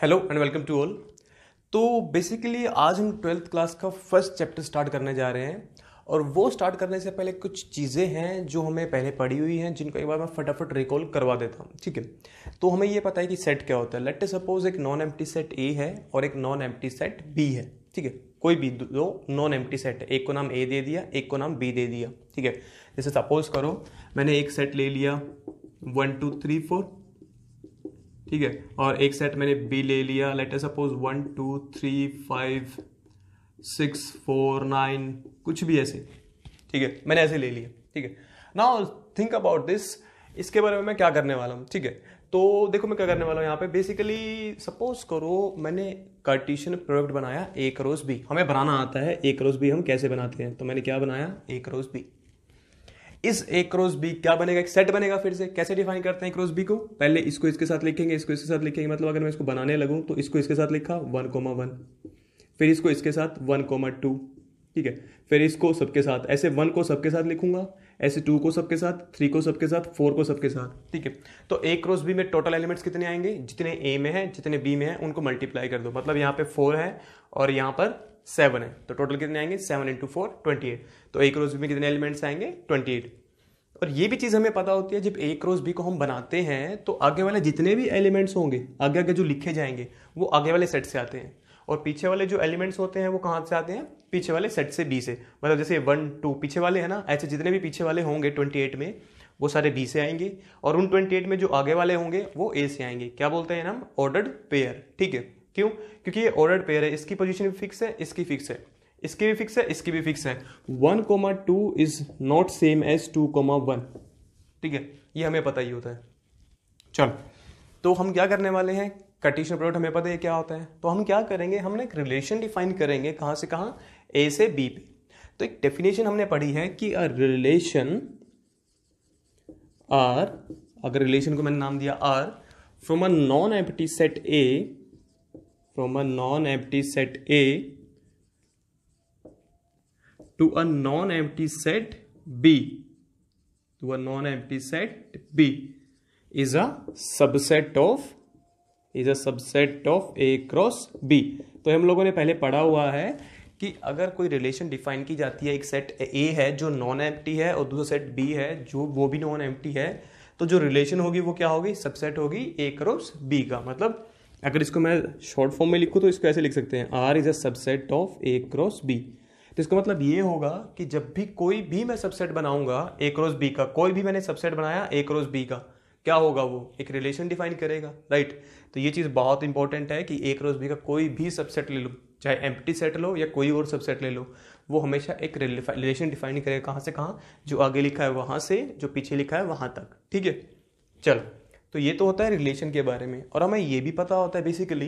Hello and welcome to all तो basically आज हम ट्वेल्थ क्लास का फर्स्ट चैप्टर स्टार्ट करने जा रहे हैं और वो स्टार्ट करने से पहले कुछ चीज़ें हैं जो हमें पहले पढ़ी हुई हैं जिनको एक बार मैं फटाफट रिकॉल करवा देता हूँ ठीक है तो हमें ये पता है कि सेट क्या होता है लेट सपोज एक नॉन एम सेट ए है और एक नॉन एम सेट बी है ठीक है कोई भी दो नॉन एम सेट है एक को नाम ए दे दिया एक को नाम बी दे दिया ठीक है जैसे सपोज करो मैंने एक सेट ले लिया वन टू थ्री फोर ठीक है और एक सेट मैंने बी ले लिया let A suppose one two three five six four nine कुछ भी ऐसे ठीक है मैंने ऐसे ले लिया ठीक है ना थिंक अबाउट दिस इसके बारे में मैं क्या करने वाला हूँ ठीक है तो देखो मैं क्या करने वाला हूँ यहाँ पे बेसिकली सपोज करो मैंने कार्टिशन प्रोडक्ट बनाया ए क्रॉस बी हमें बनाना आता है ए क्रॉस बी हम कैसे बनाते हैं तो मैंने क्या बनाया ए क्रॉस बी इस ए क्रॉस बी क्या बनेगा एक सेट बनेगा फिर से कैसे डिफाइन करते हैं क्रॉस बी को पहले इसको इसके साथ लिखेंगे इसको इसके साथ लिखेंगे मतलब अगर मैं इसको बनाने लगूँ तो इसको इसके साथ लिखा वन कोमा वन फिर इसको इसके साथ वन कोमा टू ठीक है फिर इसको सबके साथ ऐसे वन को सबके साथ लिखूंगा ऐसे टू को सबके साथ थ्री को सबके साथ फोर को सबके साथ ठीक है तो ए क्रॉस बी में टोटल एलिमेंट्स कितने आएंगे जितने ए में है जितने बी में है उनको मल्टीप्लाई कर दो मतलब यहाँ पे फोर है और यहाँ पर सेवन है तो टोटल कितने आएंगे seven into four twenty eight तो एक रोज बी में कितने एलिमेंट्स आएंगे ट्वेंटी एट और ये भी चीज़ हमें पता होती है जब ए क्रॉस बी को हम बनाते हैं तो आगे वाले जितने भी एलिमेंट्स होंगे आगे आगे जो लिखे जाएंगे वो आगे वाले सेट से आते हैं और पीछे वाले जो एलिमेंट्स होते हैं वो कहाँ से आते हैं पीछे वाले सेट से बी से मतलब जैसे वन टू पीछे वाले हैं ना ऐसे जितने भी पीछे वाले होंगे ट्वेंटी एट में वो सारे बी से आएंगे और उन ट्वेंटी एट में जो आगे वाले होंगे वो ए से आएंगे क्या बोलते हैं हम ऑर्डर्ड पेयर ठीक है क्यों क्योंकि ये ऑर्डर पेयर है इसकी पोजिशन भी फिक्स है इसकी फिक्स है इसकी भी फिक्स है इसकी भी फिक्स है one comma two is not same as two comma one ठीक है ये हमें पता ही होता है चल तो हम क्या करने वाले हैं कटिशन प्रोडक्ट हमें पता है क्या होता है तो हम क्या करेंगे हमने एक रिलेशन डिफाइन करेंगे कहाँ से कहाँ ए से बी पे तो एक डेफिनेशन हमने पढ़ी है कि अ रिलेशन आर अगर रिलेशन को मैंने नाम दिया R from a non empty set A from a non-empty set A to a non-empty set B to a non-empty set B is a subset of is a subset of A cross B तो हम लोगों ने पहले पढ़ा हुआ है कि अगर कोई रिलेशन डिफाइन की जाती है एक सेट ए है जो नॉन एम्प्टी है और दूसरा सेट बी है जो वो भी नॉन एम्प्टी है तो जो रिलेशन होगी वो क्या होगी सबसेट होगी ए क्रॉस बी का मतलब अगर इसको मैं शॉर्ट फॉर्म में लिखूँ तो इसको ऐसे लिख सकते हैं R is a subset of A cross B तो इसका मतलब ये होगा कि जब भी कोई भी मैं सबसेट बनाऊंगा ए क्रॉस बी का कोई भी मैंने सबसेट बनाया ए क्रॉस बी का क्या होगा वो एक रिलेशन डिफाइन करेगा राइट right? तो ये चीज़ बहुत इंपॉर्टेंट है कि ए क्रॉस बी का कोई भी सबसेट ले लो चाहे एम सेट लो या कोई और सबसेट ले लो वो हमेशा एक रिलेशन डिफाइन करेगा कहाँ से कहाँ जो आगे लिखा है वहाँ से जो पीछे लिखा है वहाँ तक ठीक है चलो तो ये तो होता है रिलेशन के बारे में और हमें ये भी पता होता है बेसिकली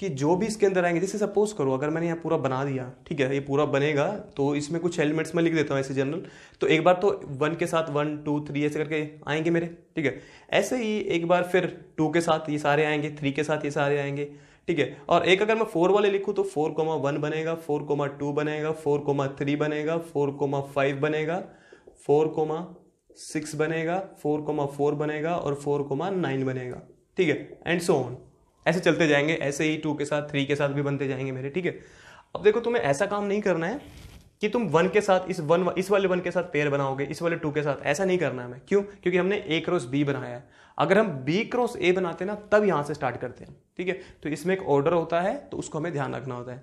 कि जो भी इसके अंदर आएंगे जैसे सपोज करो अगर मैंने यहाँ पूरा बना दिया ठीक है ये पूरा बनेगा तो इसमें कुछ एलिमेंट्स मैं लिख देता हूँ ऐसे जनरल तो एक बार तो वन के साथ वन टू थ्री ऐसे करके आएंगे मेरे ठीक है ऐसे ही एक बार फिर टू के साथ ये सारे आएंगे थ्री के साथ ये सारे आएंगे ठीक है और एक अगर मैं फोर वाले लिखूँ तो फोर कोमा वन बनेगा फोर कोमा टू बनेगा फोर कोमा थ्री बनेगा फोर कोमा फाइव बनेगा फोर कोमा सिक्स बनेगा फोर कोमा फोर बनेगा और फोर कोमा नाइन बनेगा ठीक है एंड सो ऑन ऐसे चलते जाएंगे ऐसे ही टू के साथ थ्री के साथ भी बनते जाएंगे मेरे ठीक है अब देखो तुम्हें ऐसा काम नहीं करना है कि तुम वन के साथ इस वन इस वाले वन के साथ पेयर बनाओगे इस वाले टू के साथ ऐसा नहीं करना है हमें क्यों क्योंकि हमने ए क्रॉस बी बनाया है अगर हम बी क्रॉस ए बनाते ना तब यहाँ से स्टार्ट करते हैं ठीक है तो इसमें एक ऑर्डर होता है तो उसको हमें ध्यान रखना होता है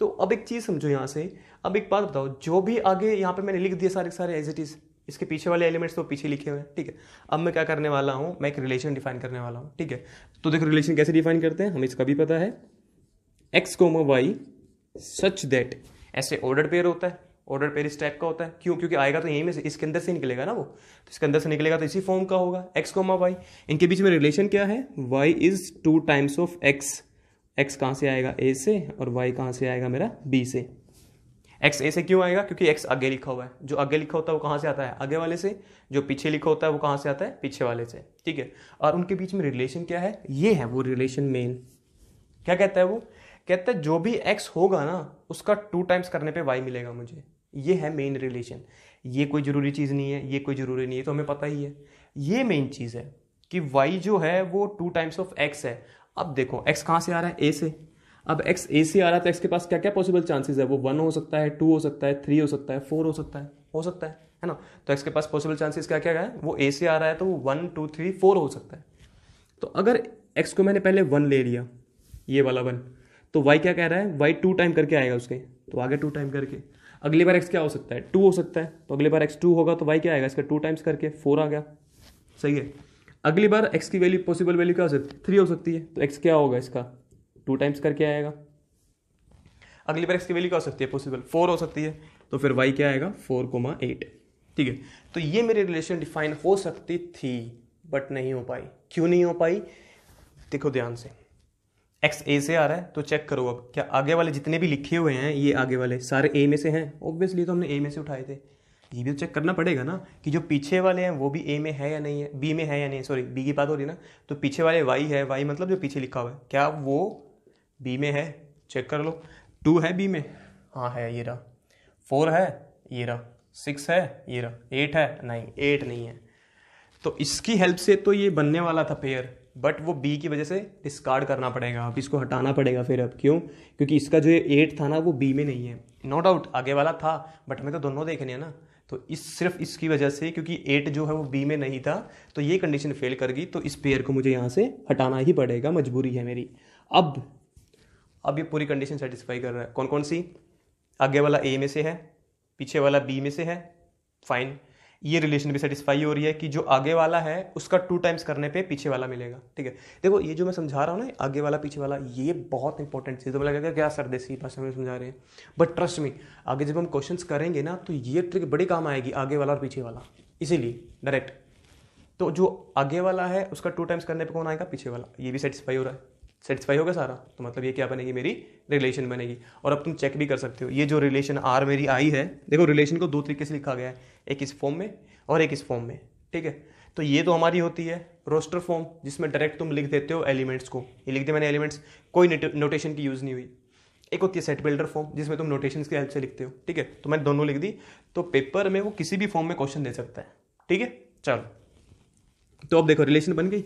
तो अब एक चीज़ समझो यहाँ से अब एक बात बताओ जो भी आगे यहाँ पे मैंने लिख दिया सारे सारे एज इट इज़ इसके पीछे वाले एलिमेंट्स तो पीछे लिखे हुए हैं ठीक है अब मैं क्या करने वाला हूँ मैं एक रिलेशन डिफाइन करने वाला हूँ ठीक है तो देखो रिलेशन कैसे डिफाइन करते हैं हमें इसका भी पता है X comma Y such that ऐसे ऑर्डर पेयर होता है ऑर्डर पेयर इस टाइप का होता है क्यों क्योंकि आएगा तो यहीं में से इसके अंदर से निकलेगा ना वो तो इसके अंदर से निकलेगा तो इसी फॉर्म का होगा एक्स कोमा वाई इनके बीच में रिलेशन क्या है Y is two times of X X कहाँ से आएगा ए से और वाई कहाँ से आएगा मेरा बी से एक्स ऐसे क्यों आएगा क्योंकि एक्स आगे लिखा हुआ है जो आगे लिखा होता है वो कहाँ से आता है आगे वाले से जो पीछे लिखा होता है वो कहाँ से आता है पीछे वाले से ठीक है और उनके बीच में रिलेशन क्या है ये है वो रिलेशन मेन क्या कहता है वो कहता है जो भी एक्स होगा ना उसका टू टाइम्स करने पर वाई मिलेगा मुझे ये है मेन रिलेशन ये कोई ज़रूरी चीज़ नहीं है ये कोई ज़रूरी नहीं है तो हमें पता ही है ये मेन चीज़ है कि वाई जो है वो टू टाइम्स ऑफ एक्स है अब देखो एक्स कहाँ से आ रहा है ए से अब एक्स ए से आ रहा है तो एक्स के पास क्या क्या पॉसिबल चांसेस है वो वन हो सकता है टू हो सकता है थ्री हो सकता है फोर हो सकता है हो सकता है है ना तो एक्स के पास पॉसिबल चांसेस क्या क्या है वो ए से आ रहा है तो वो वन टू थ्री फोर हो सकता है तो अगर एक्स को मैंने पहले वन ले लिया ये वाला वन तो वाई क्या कह रहा है वाई टू टाइम करके आएगा उसके तो आगे टू टाइम करके अगली बार एक्स क्या हो सकता है टू हो सकता है तो अगली बार एक्स टू होगा तो वाई क्या आएगा इसका टू टाइम्स करके फोर आ गया सही है अगली बार एक्स की वैल्यू पॉसिबल वैल्यू क्या हो सकती है थ्री हो सकती है तो एक्स क्या होगा इसका टू टाइम्स करके आएगा अगली बार एक्स वैल्यू क्या हो सकती है पॉसिबल फोर हो सकती है तो फिर वाई क्या आएगा फोर कोमा एट ठीक है तो ये मेरी रिलेशन डिफाइन हो सकती थी बट नहीं हो पाई क्यों नहीं हो पाई देखो ध्यान से एक्स ए से आ रहा है तो चेक करो अब क्या आगे वाले जितने भी लिखे हुए हैं ये आगे वाले सारे ए में से हैं ऑब्वियसली तो हमने ए में से उठाए थे ये भी तो चेक करना पड़ेगा ना कि जो पीछे वाले हैं वो भी ए में है या नहीं है बी में है या नहीं सॉरी बी की बात हो रही है ना तो पीछे वाले वाई है वाई मतलब जो पीछे लिखा हुआ है क्या वो बी में है चेक कर लो टू है बी में हाँ है ये रहा फोर है ये रहा सिक्स है ये रहा एट है नहीं एट नहीं है तो इसकी हेल्प से तो ये बनने वाला था पेयर बट वो बी की वजह से डिस्कार्ड करना पड़ेगा अब इसको हटाना पड़ेगा फिर अब क्यों क्योंकि इसका जो ये एट था ना वो बी में नहीं है नो no डाउट आगे वाला था बट हमें तो दोनों देखने हैं ना तो इस सिर्फ इसकी वजह से क्योंकि एट जो है वो बी में नहीं था तो ये कंडीशन फेल कर गई तो इस पेयर को मुझे यहाँ से हटाना ही पड़ेगा मजबूरी है मेरी अब अब ये पूरी कंडीशन सेटिस्फाई कर रहा है कौन कौन सी आगे वाला ए में से है पीछे वाला बी में से है फाइन ये रिलेशन भी सेटिस्फाई हो रही है कि जो आगे वाला है उसका टू टाइम्स करने पे पीछे वाला मिलेगा ठीक है देखो ये जो मैं समझा रहा हूँ ना आगे वाला पीछे वाला ये बहुत इंपॉर्टेंट चीज़ तो मैं लगेगा क्या सर देसी भाषा में समझा रहे हैं बट ट्रस्ट मी आगे जब हम क्वेश्चन करेंगे ना तो ये ट्रिक बड़ी काम आएगी आगे वाला और पीछे वाला इसीलिए डायरेक्ट तो जो आगे वाला है उसका टू टाइम्स करने पर कौन आएगा पीछे वाला ये भी सेटिस्फाई हो रहा है सेटिस्फाई होगा सारा तो मतलब ये क्या बनेगी मेरी रिलेशन बनेगी और अब तुम चेक भी कर सकते हो ये जो रिलेशन आर मेरी आई है देखो रिलेशन को दो तरीके से लिखा गया है एक इस फॉर्म में और एक इस फॉर्म में ठीक है तो ये तो हमारी होती है रोस्टर फॉर्म जिसमें डायरेक्ट तुम लिख देते हो एलिमेंट्स को ये लिख दे मैंने एलिमेंट्स कोई नोटेशन की यूज़ नहीं हुई एक होती है सेट बिल्डर फॉर्म जिसमें तुम नोटेशन की हेल्प से लिखते हो ठीक है तो मैंने दोनों लिख दी तो पेपर में वो किसी भी फॉर्म में क्वेश्चन दे सकता है ठीक है चलो तो अब देखो रिलेशन बन गई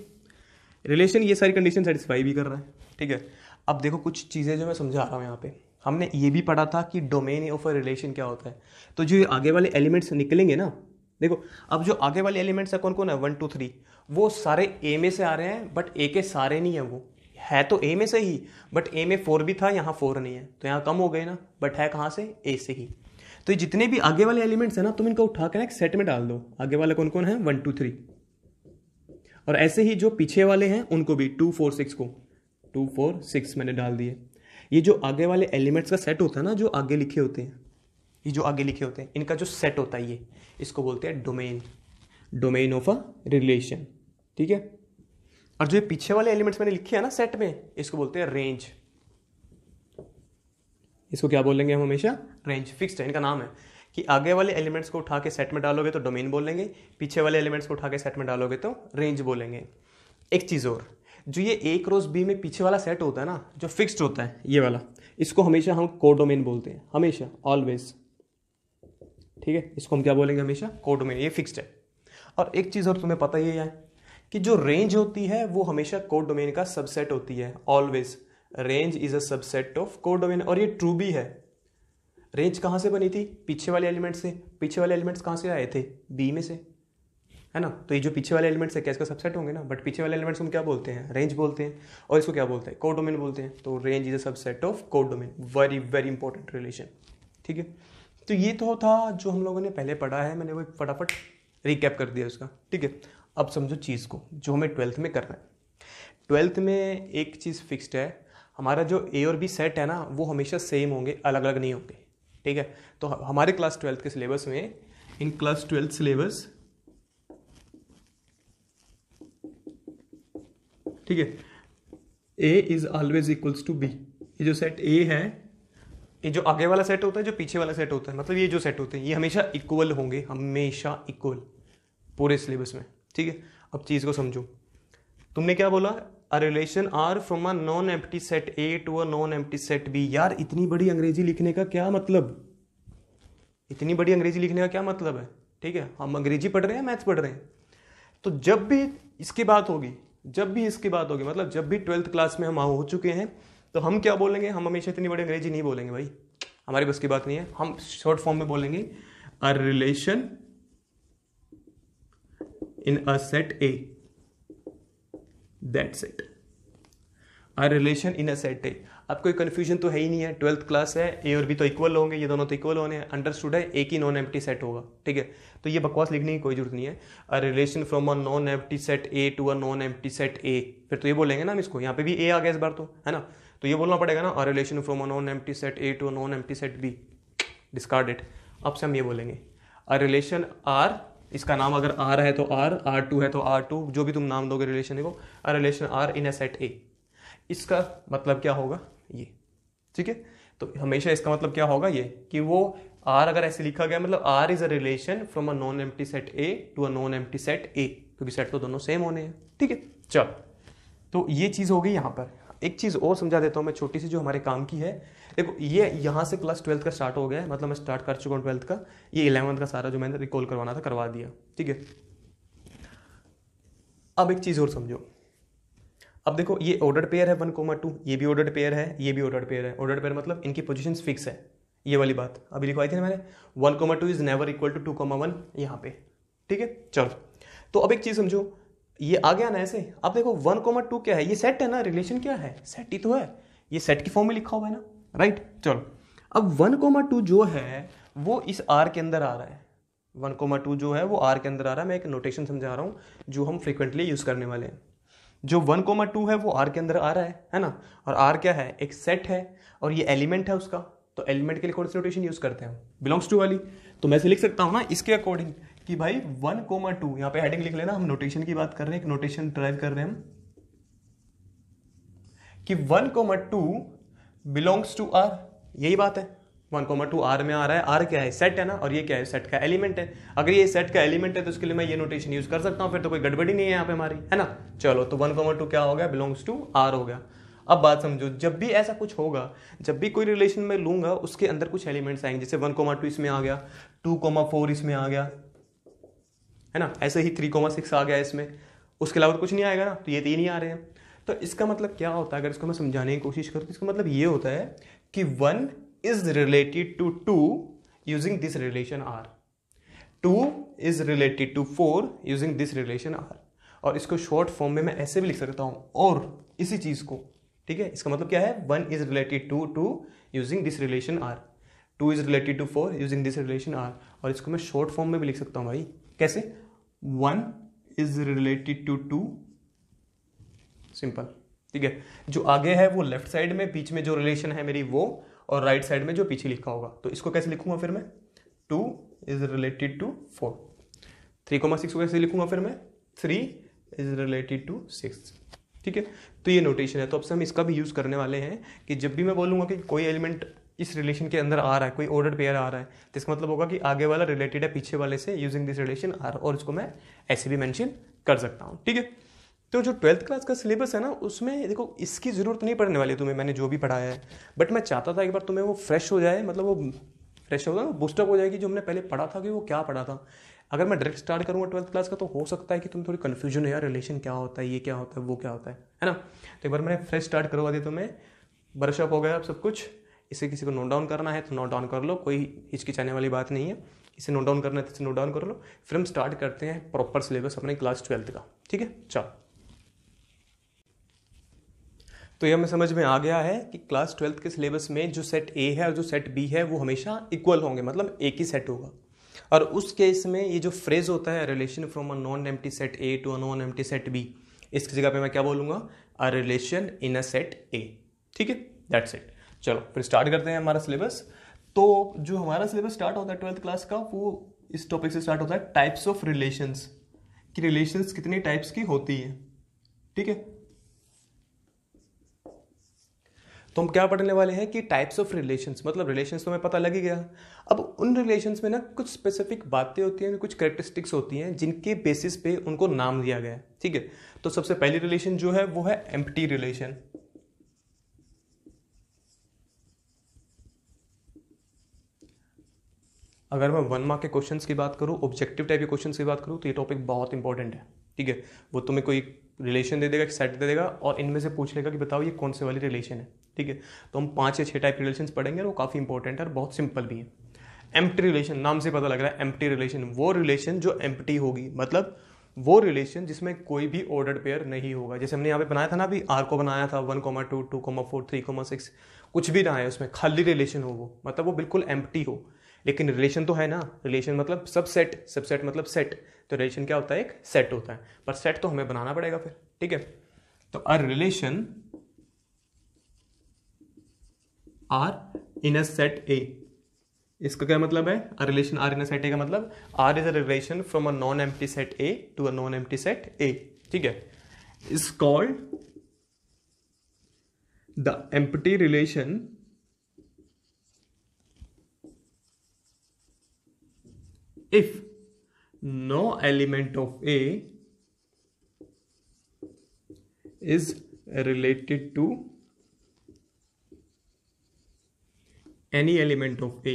रिलेशन ये सारी कंडीशन सेटिस्फाई भी कर रहा है ठीक है अब देखो कुछ चीज़ें जो मैं समझा रहा हूँ यहाँ पे हमने ये भी पढ़ा था कि डोमेन ऑफ अ रिलेशन क्या होता है तो जो आगे वाले एलिमेंट्स निकलेंगे ना देखो अब जो आगे वाले एलिमेंट्स है कौन कौन है वन टू थ्री वो सारे ए में से आ रहे हैं बट ए के सारे नहीं है वो है तो ए में से ही बट ए में फोर भी था यहाँ फोर नहीं है तो यहाँ कम हो गए ना बट है कहाँ से ए से ही तो जितने भी आगे वाले एलिमेंट्स हैं ना तुम इनको उठा कर एक सेट में डाल दो आगे वाले कौन कौन है वन टू थ्री और ऐसे ही जो पीछे वाले हैं उनको भी टू फोर सिक्स को टू फोर सिक्स मैंने डाल दिए ये जो आगे वाले एलिमेंट्स का सेट होता है ना जो आगे लिखे होते हैं ये जो आगे लिखे होते हैं इनका जो सेट होता है ये इसको बोलते हैं domain domain of a relation ठीक है और जो ये पीछे वाले एलिमेंट्स मैंने लिखे हैं ना सेट में इसको बोलते हैं रेंज इसको क्या बोलेंगे हम हमेशा रेंज फिक्स्ड है इनका नाम है कि आगे वाले एलिमेंट्स को उठा के सेट में डालोगे तो डोमेन बोलेंगे पीछे वाले एलिमेंट्स को उठा के सेट में डालोगे तो रेंज बोलेंगे एक चीज़ और जो ये ए क्रॉस बी में पीछे वाला सेट होता है ना जो फिक्स्ड होता है ये वाला इसको हमेशा हम कोडोमेन बोलते हैं हमेशा ऑलवेज ठीक है इसको हम क्या बोलेंगे हमेशा कोडोमेन ये फिक्स्ड है और एक चीज़ और तुम्हें पता ही है कि जो रेंज होती है वो हमेशा को डोमेन का सबसेट होती है always range is a subset of codomain और ये ट्रू भी है रेंज कहाँ से बनी थी पीछे वाले एलिमेंट से पीछे वाले एलिमेंट्स कहाँ से आए थे बी में से है ना तो ये जो पीछे वाले एलिमेंट्स है क्या इसका सबसेट होंगे ना बट पीछे वाले एलिमेंट्स हम क्या बोलते हैं रेंज बोलते हैं और इसको क्या बोलते हैं कोडोमिन बोलते हैं तो range is a subset of codomain very very important relation ठीक है तो ये तो था जो हम लोगों ने पहले पढ़ा है मैंने वो फटाफट रिकैप कर दिया उसका ठीक है अब समझो चीज़ को जो हमें ट्वेल्थ में करना है ट्वेल्थ में एक चीज़ फिक्स्ड है हमारा जो ए और बी सेट है ना वो हमेशा सेम होंगे अलग अलग नहीं होंगे ठीक है तो हमारे क्लास ट्वेल्थ के सिलेबस में इन क्लास ट्वेल्थ सिलेबस ठीक है A is always equals to B ये जो सेट ए है ये जो आगे वाला सेट होता है जो पीछे वाला सेट होता है मतलब ये जो सेट होते हैं ये हमेशा इक्वल होंगे हमेशा इक्वल पूरे सिलेबस में ठीक है अब चीज़ को समझो तुमने क्या बोला a relation R from a non empty set A to a non empty set B यार इतनी बड़ी अंग्रेजी लिखने का क्या मतलब इतनी बड़ी अंग्रेजी लिखने का क्या मतलब है ठीक है हम अंग्रेजी पढ़ रहे हैं मैथ्स पढ़ रहे हैं तो जब भी इसकी बात होगी जब भी इसकी बात होगी मतलब जब भी ट्वेल्थ क्लास में हम हो चुके हैं तो हम क्या बोलेंगे हम हमेशा इतनी बड़ी अंग्रेजी नहीं बोलेंगे भाई हमारे बस की बात नहीं है हम शॉर्ट फॉर्म में बोलेंगे a relation in a set A that's it a relation in a set A अब कोई कन्फ्यूजन तो है ही नहीं है ट्वेल्थ क्लास है ए और बी तो इक्वल होंगे ये दोनों तो इक्वल होने हैं अंडरस्टूड है एक ही नॉन एम्प्टी सेट होगा ठीक है तो ये बकवास लिखने की कोई जरूरत नहीं है a relation from a non empty set A to a non empty set A फिर तो ये बोलेंगे ना हम इसको यहाँ पे भी ए आ गया इस बार तो है ना तो ये बोलना पड़ेगा ना a relation from a non empty set A to a non empty set B discard it अब से हम ये बोलेंगे अ रिलेशन आर इसका नाम अगर आर है तो आर आर टू है तो आर टू जो भी तुम नाम दोगे रिलेशन को relation R in a set A इसका मतलब क्या होगा ये ठीक है तो हमेशा इसका मतलब क्या होगा ये कि वो आर अगर ऐसे लिखा गया मतलब R is a relation from a non एम set A to a non एम सेट ए क्योंकि सेट तो दोनों सेम होने हैं ठीक है चल तो ये चीज़ हो गई यहाँ पर एक चीज़ और समझा देता हूँ मैं छोटी सी जो हमारे काम की है देखो ये यहाँ से क्लास ट्वेल्थ का स्टार्ट हो गया है मतलब मैं स्टार्ट कर चुका हूँ ट्वेल्थ का ये इलेवंथ का सारा जो मैंने रिकॉल करवाना था करवा दिया ठीक है अब एक चीज़ और समझो अब देखो ये ऑर्डर पेयर है वन कोमा टू ये भी ऑर्डर पेयर है ये भी ऑर्डर पेयर है ऑर्डर पेयर मतलब इनकी पोजिशन फिक्स है ये वाली बात अभी लिखवाई थी ना मैंने one comma two is never equal to two comma one यहाँ पे ठीक है चलो तो अब एक चीज़ समझो ये आ गया ना ऐसे अब देखो वन कोमा टू क्या है ये सेट है ना रिलेशन क्या है सेट ही तो है ये सेट की फॉर्म में लिखा हुआ है ना राइट चलो अब वन कोमा टू जो है वो इस आर के अंदर आ रहा है वन कोमा टू जो है वो आर के अंदर आ रहा है मैं एक नोटेशन समझा रहा हूँ जो हम फ्रिक्वेंटली यूज़ करने वाले हैं जो वन कोमा टू है वो आर के अंदर आ रहा है है ना और आर क्या है एक सेट है और ये एलिमेंट है उसका तो एलिमेंट के लिए कौन सी नोटेशन यूज़ करते हैं बिलोंग्स टू वाली तो मैं लिख सकता हूँ ना इसके अकॉर्डिंग कि भाई वन कोमा टू यहाँ पे हेडिंग लिख लेना हम नोटेशन की बात कर रहे हैं एक नोटेशन ड्राइव कर रहे हैं हम कि one comma two belongs to R यही बात है वन कोमा टू आर में आ रहा है आर क्या है सेट है ना और ये क्या है सेट का एलिमेंट है अगर ये सेट का एलिमेंट है तो उसके लिए मैं ये नोटेशन यूज कर सकता हूँ फिर तो कोई गड़बड़ी नहीं है यहाँ पे हमारी है ना चलो तो वन कोमा टू क्या हो गया बिलोंग्स टू आर हो गया अब बात समझो जब भी ऐसा कुछ होगा जब भी कोई रिलेशन में लूंगा उसके अंदर कुछ एलिमेंट्स आएंगे जैसे वन कोमा टू इसमें आ गया टू कोमा फोर इसमें आ गया है ना ऐसे ही थ्री कोमा सिक्स आ गया इसमें उसके अलावा तो कुछ नहीं आएगा ना तो ये तीन तो ही आ रहे हैं तो इसका मतलब क्या होता है अगर इसको मैं समझाने की कोशिश करूँ तो इसका मतलब ये होता है कि one is related to two using this relation R two is related to four using this relation R और इसको शॉर्ट फॉर्म में मैं ऐसे भी लिख सकता हूँ और इसी चीज़ को ठीक है इसका मतलब क्या है one is related to two using this relation R two is related to four using this relation R और इसको मैं शॉर्ट फॉर्म में भी लिख सकता हूँ भाई कैसे one is related to two simple ठीक है जो आगे है वो लेफ्ट साइड में बीच में जो रिलेशन है मेरी वो और राइट right साइड में जो पीछे लिखा होगा तो इसको कैसे लिखूंगा फिर मैं two is related to four three comma six को कैसे लिखूंगा फिर मैं three is related to six ठीक है तो ये नोटेशन है तो अब से हम इसका भी यूज़ करने वाले हैं कि जब भी मैं बोलूंगा कि कोई एलिमेंट इस रिलेशन के अंदर आ रहा है कोई ऑर्डर पेयर आ रहा है तो इसका मतलब होगा कि आगे वाला रिलेटेड है पीछे वाले से यूजिंग दिस रिलेशन आर और इसको मैं ऐसे भी मैंशन कर सकता हूँ ठीक है तो जो ट्वेल्थ क्लास का सिलेबस है ना उसमें देखो इसकी ज़रूरत नहीं पड़ने वाली तुम्हें मैंने जो भी पढ़ाया है बट मैं चाहता था एक बार तुम्हें वो फ्रेश हो जाए मतलब वो फ्रेश होगा ना बूस्टअप हो जाएगी जो हमने पहले पढ़ा था कि वो क्या पढ़ा था अगर मैं डायरेक्ट स्टार्ट करूँगा ट्वेल्थ क्लास का तो हो सकता है कि तुम थोड़ी कन्फ्यूजन हो यार रिलेशन क्या होता है ये क्या होता है वो क्या होता है है ना तो एक बार मैंने फ्रेश स्टार्ट करवा दिया तो मैं ब्रशअप हो गया अब सब कुछ इसे किसी को नोट डाउन करना है तो नोट डाउन कर लो कोई हिचकिचाने वाली बात नहीं है इसे नोट डाउन करना है तो इसे नोट डाउन कर लो फिर हम स्टार्ट करते हैं प्रॉपर सिलेबस अपने क्लास ट्वेल्थ का ठीक है चलो तो यह हमें समझ में आ गया है कि क्लास ट्वेल्थ के सिलेबस में जो सेट ए है और जो सेट बी है वो हमेशा इक्वल होंगे मतलब एक ही सेट होगा और उस केस में ये जो फ्रेज होता है रिलेशन फ्रॉम अ नॉन एम set A to a non एम सेट बी इसकी जगह पे मैं क्या बोलूँगा अ relation in a set A ठीक है दैट्स इट चलो फिर स्टार्ट करते हैं हमारा सिलेबस तो जो हमारा सिलेबस स्टार्ट होता है ट्वेल्थ क्लास का वो इस टॉपिक से स्टार्ट होता है टाइप्स ऑफ रिलेशंस कि रिलेशंस कितनी टाइप्स की होती है ठीक है तो हम क्या पढ़ने वाले हैं कि टाइप्स ऑफ रिलेशंस मतलब रिलेशंस तो हमें पता लग ही गया अब उन रिलेशंस में ना कुछ स्पेसिफिक बातें होती हैं कुछ करेक्टरिस्टिक्स होती हैं जिनके बेसिस पे उनको नाम दिया गया है ठीक है तो सबसे पहली रिलेशन जो है वो है एम्प्टी रिलेशन अगर मैं वन मार्क के क्वेश्चंस की बात करूँ ऑब्जेक्टिव टाइप के क्वेश्चंस की बात करूँ तो ये टॉपिक बहुत इंपॉर्टेंट है ठीक है वो तुम्हें कोई रिलेशन दे देगा एक सेट दे देगा और इनमें से पूछ लेगा कि बताओ ये कौन से वाली रिलेशन है ठीक है तो हम पाँच या छः टाइप के रिलेशन पढ़ेंगे और वो काफ़ी इंपॉर्टेंट है और बहुत सिंपल भी है एम्प्टी रिलेशन नाम से पता लग रहा है एम्प्टी रिलेशन वो रिलेशन जो एम्प्टी होगी मतलब वो रिलेशन जिसमें कोई भी ऑर्डर पेयर नहीं होगा जैसे हमने यहाँ पे बनाया था ना अभी आर को बनाया था one comma two two comma four three comma six कुछ भी ना है उसमें खाली रिलेशन हो वो मतलब वो बिल्कुल एम्प्टी हो लेकिन रिलेशन तो है ना रिलेशन मतलब सबसेट सबसेट मतलब सेट तो रिलेशन क्या होता है एक सेट होता है पर सेट तो हमें बनाना पड़ेगा फिर ठीक है तो a relation R in a set A इसका क्या मतलब है a relation R in a set A का मतलब R is a relation from a non empty set A to a non empty set A ठीक है is called the empty relation if no element of A is related to any element of A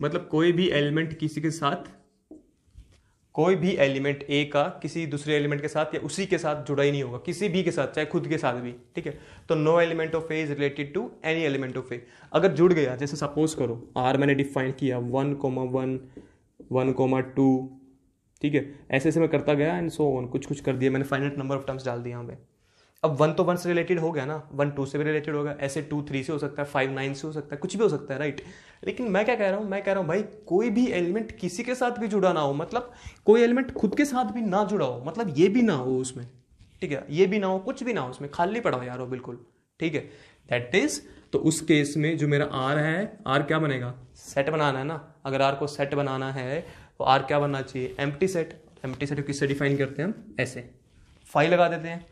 मतलब कोई भी element किसी के साथ कोई भी एलिमेंट ए का किसी दूसरे एलिमेंट के साथ या उसी के साथ जुड़ा ही नहीं होगा किसी भी के साथ चाहे खुद के साथ भी ठीक है तो no element of A is related to any element of A अगर जुड़ गया जैसे सपोज करो आर मैंने डिफाइन किया one comma one one comma two ठीक है ऐसे ऐसे मैं करता गया एंड सो ऑन कुछ कुछ कर दिया मैंने फाइनल नंबर ऑफ टर्म्स डाल दिया यहाँ पे अब वन तो वन से रिलेटेड हो गया ना वन टू से भी रिलेटेड होगा ऐसे टू थ्री से हो सकता है फाइव नाइन से हो सकता है कुछ भी हो सकता है राइट लेकिन मैं क्या कह रहा हूँ मैं कह रहा हूँ भाई कोई भी एलिमेंट किसी के साथ भी जुड़ा ना हो मतलब कोई एलिमेंट खुद के साथ भी ना जुड़ा हो मतलब ये भी ना हो उसमें ठीक है ये भी ना हो कुछ भी ना हो उसमें खाली पड़ा हो यार हो बिल्कुल ठीक है दैट इज तो उस केस में जो मेरा आर है आर क्या बनेगा सेट बनाना है ना अगर आर को सेट बनाना है तो आर क्या बनना चाहिए एम सेट एम सेट किससे डिफाइन करते हैं हम ऐसे फाइव लगा देते हैं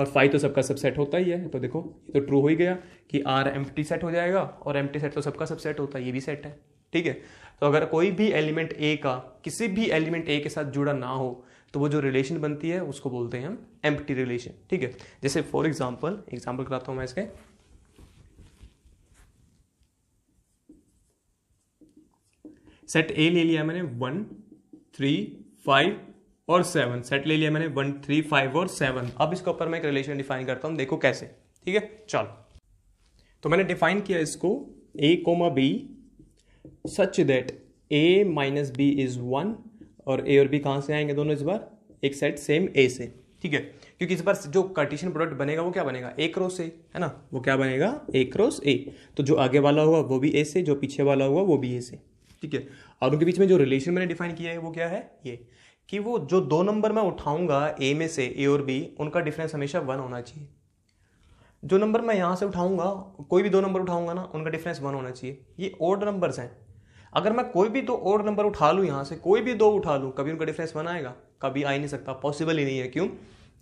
और फाइव तो सबका सबसेट होता ही है तो देखो ये तो ट्रू हो ही गया कि आर एम सेट हो जाएगा और एम सेट तो सबका सबसेट होता है ये भी सेट है ठीक है तो अगर कोई भी एलिमेंट ए का किसी भी एलिमेंट ए के साथ जुड़ा ना हो तो वो जो रिलेशन बनती है उसको बोलते हैं हम एम्प्टी रिलेशन ठीक है जैसे फॉर एग्जाम्पल एग्जाम्पल कराता हूँ मैं इसके सेट ए ले लिया मैंने वन थ्री फाइव और सेवन सेट ले लिया मैंने वन थ्री फाइव और सेवन अब इसके ऊपर मैं एक रिलेशन डिफाइन करता हूँ देखो कैसे ठीक है चलो तो मैंने डिफाइन किया इसको A comma B such that A minus B is one और ए और बी कहाँ से आएंगे दोनों इस बार एक सेट सेम ए से ठीक है क्योंकि इस बार जो कार्टिशियन प्रोडक्ट बनेगा वो क्या बनेगा ए क्रॉस ए है ना वो क्या बनेगा ए क्रॉस ए तो जो आगे वाला हुआ वो भी ए से जो पीछे वाला हुआ वो भी ए से ठीक है और उनके बीच में जो रिलेशन मैंने डिफाइन किया है वो क्या है ये कि वो जो दो नंबर मैं उठाऊंगा ए में से ए और बी उनका डिफरेंस हमेशा वन होना चाहिए जो नंबर मैं यहाँ से उठाऊंगा कोई भी दो नंबर उठाऊंगा ना उनका डिफरेंस वन होना चाहिए ये ओड नंबर्स हैं अगर मैं कोई भी दो ओड नंबर उठा लूँ यहाँ से कोई भी दो उठा लूँ कभी उनका डिफरेंस वन आएगा कभी आ ही नहीं सकता पॉसिबल ही नहीं है क्यों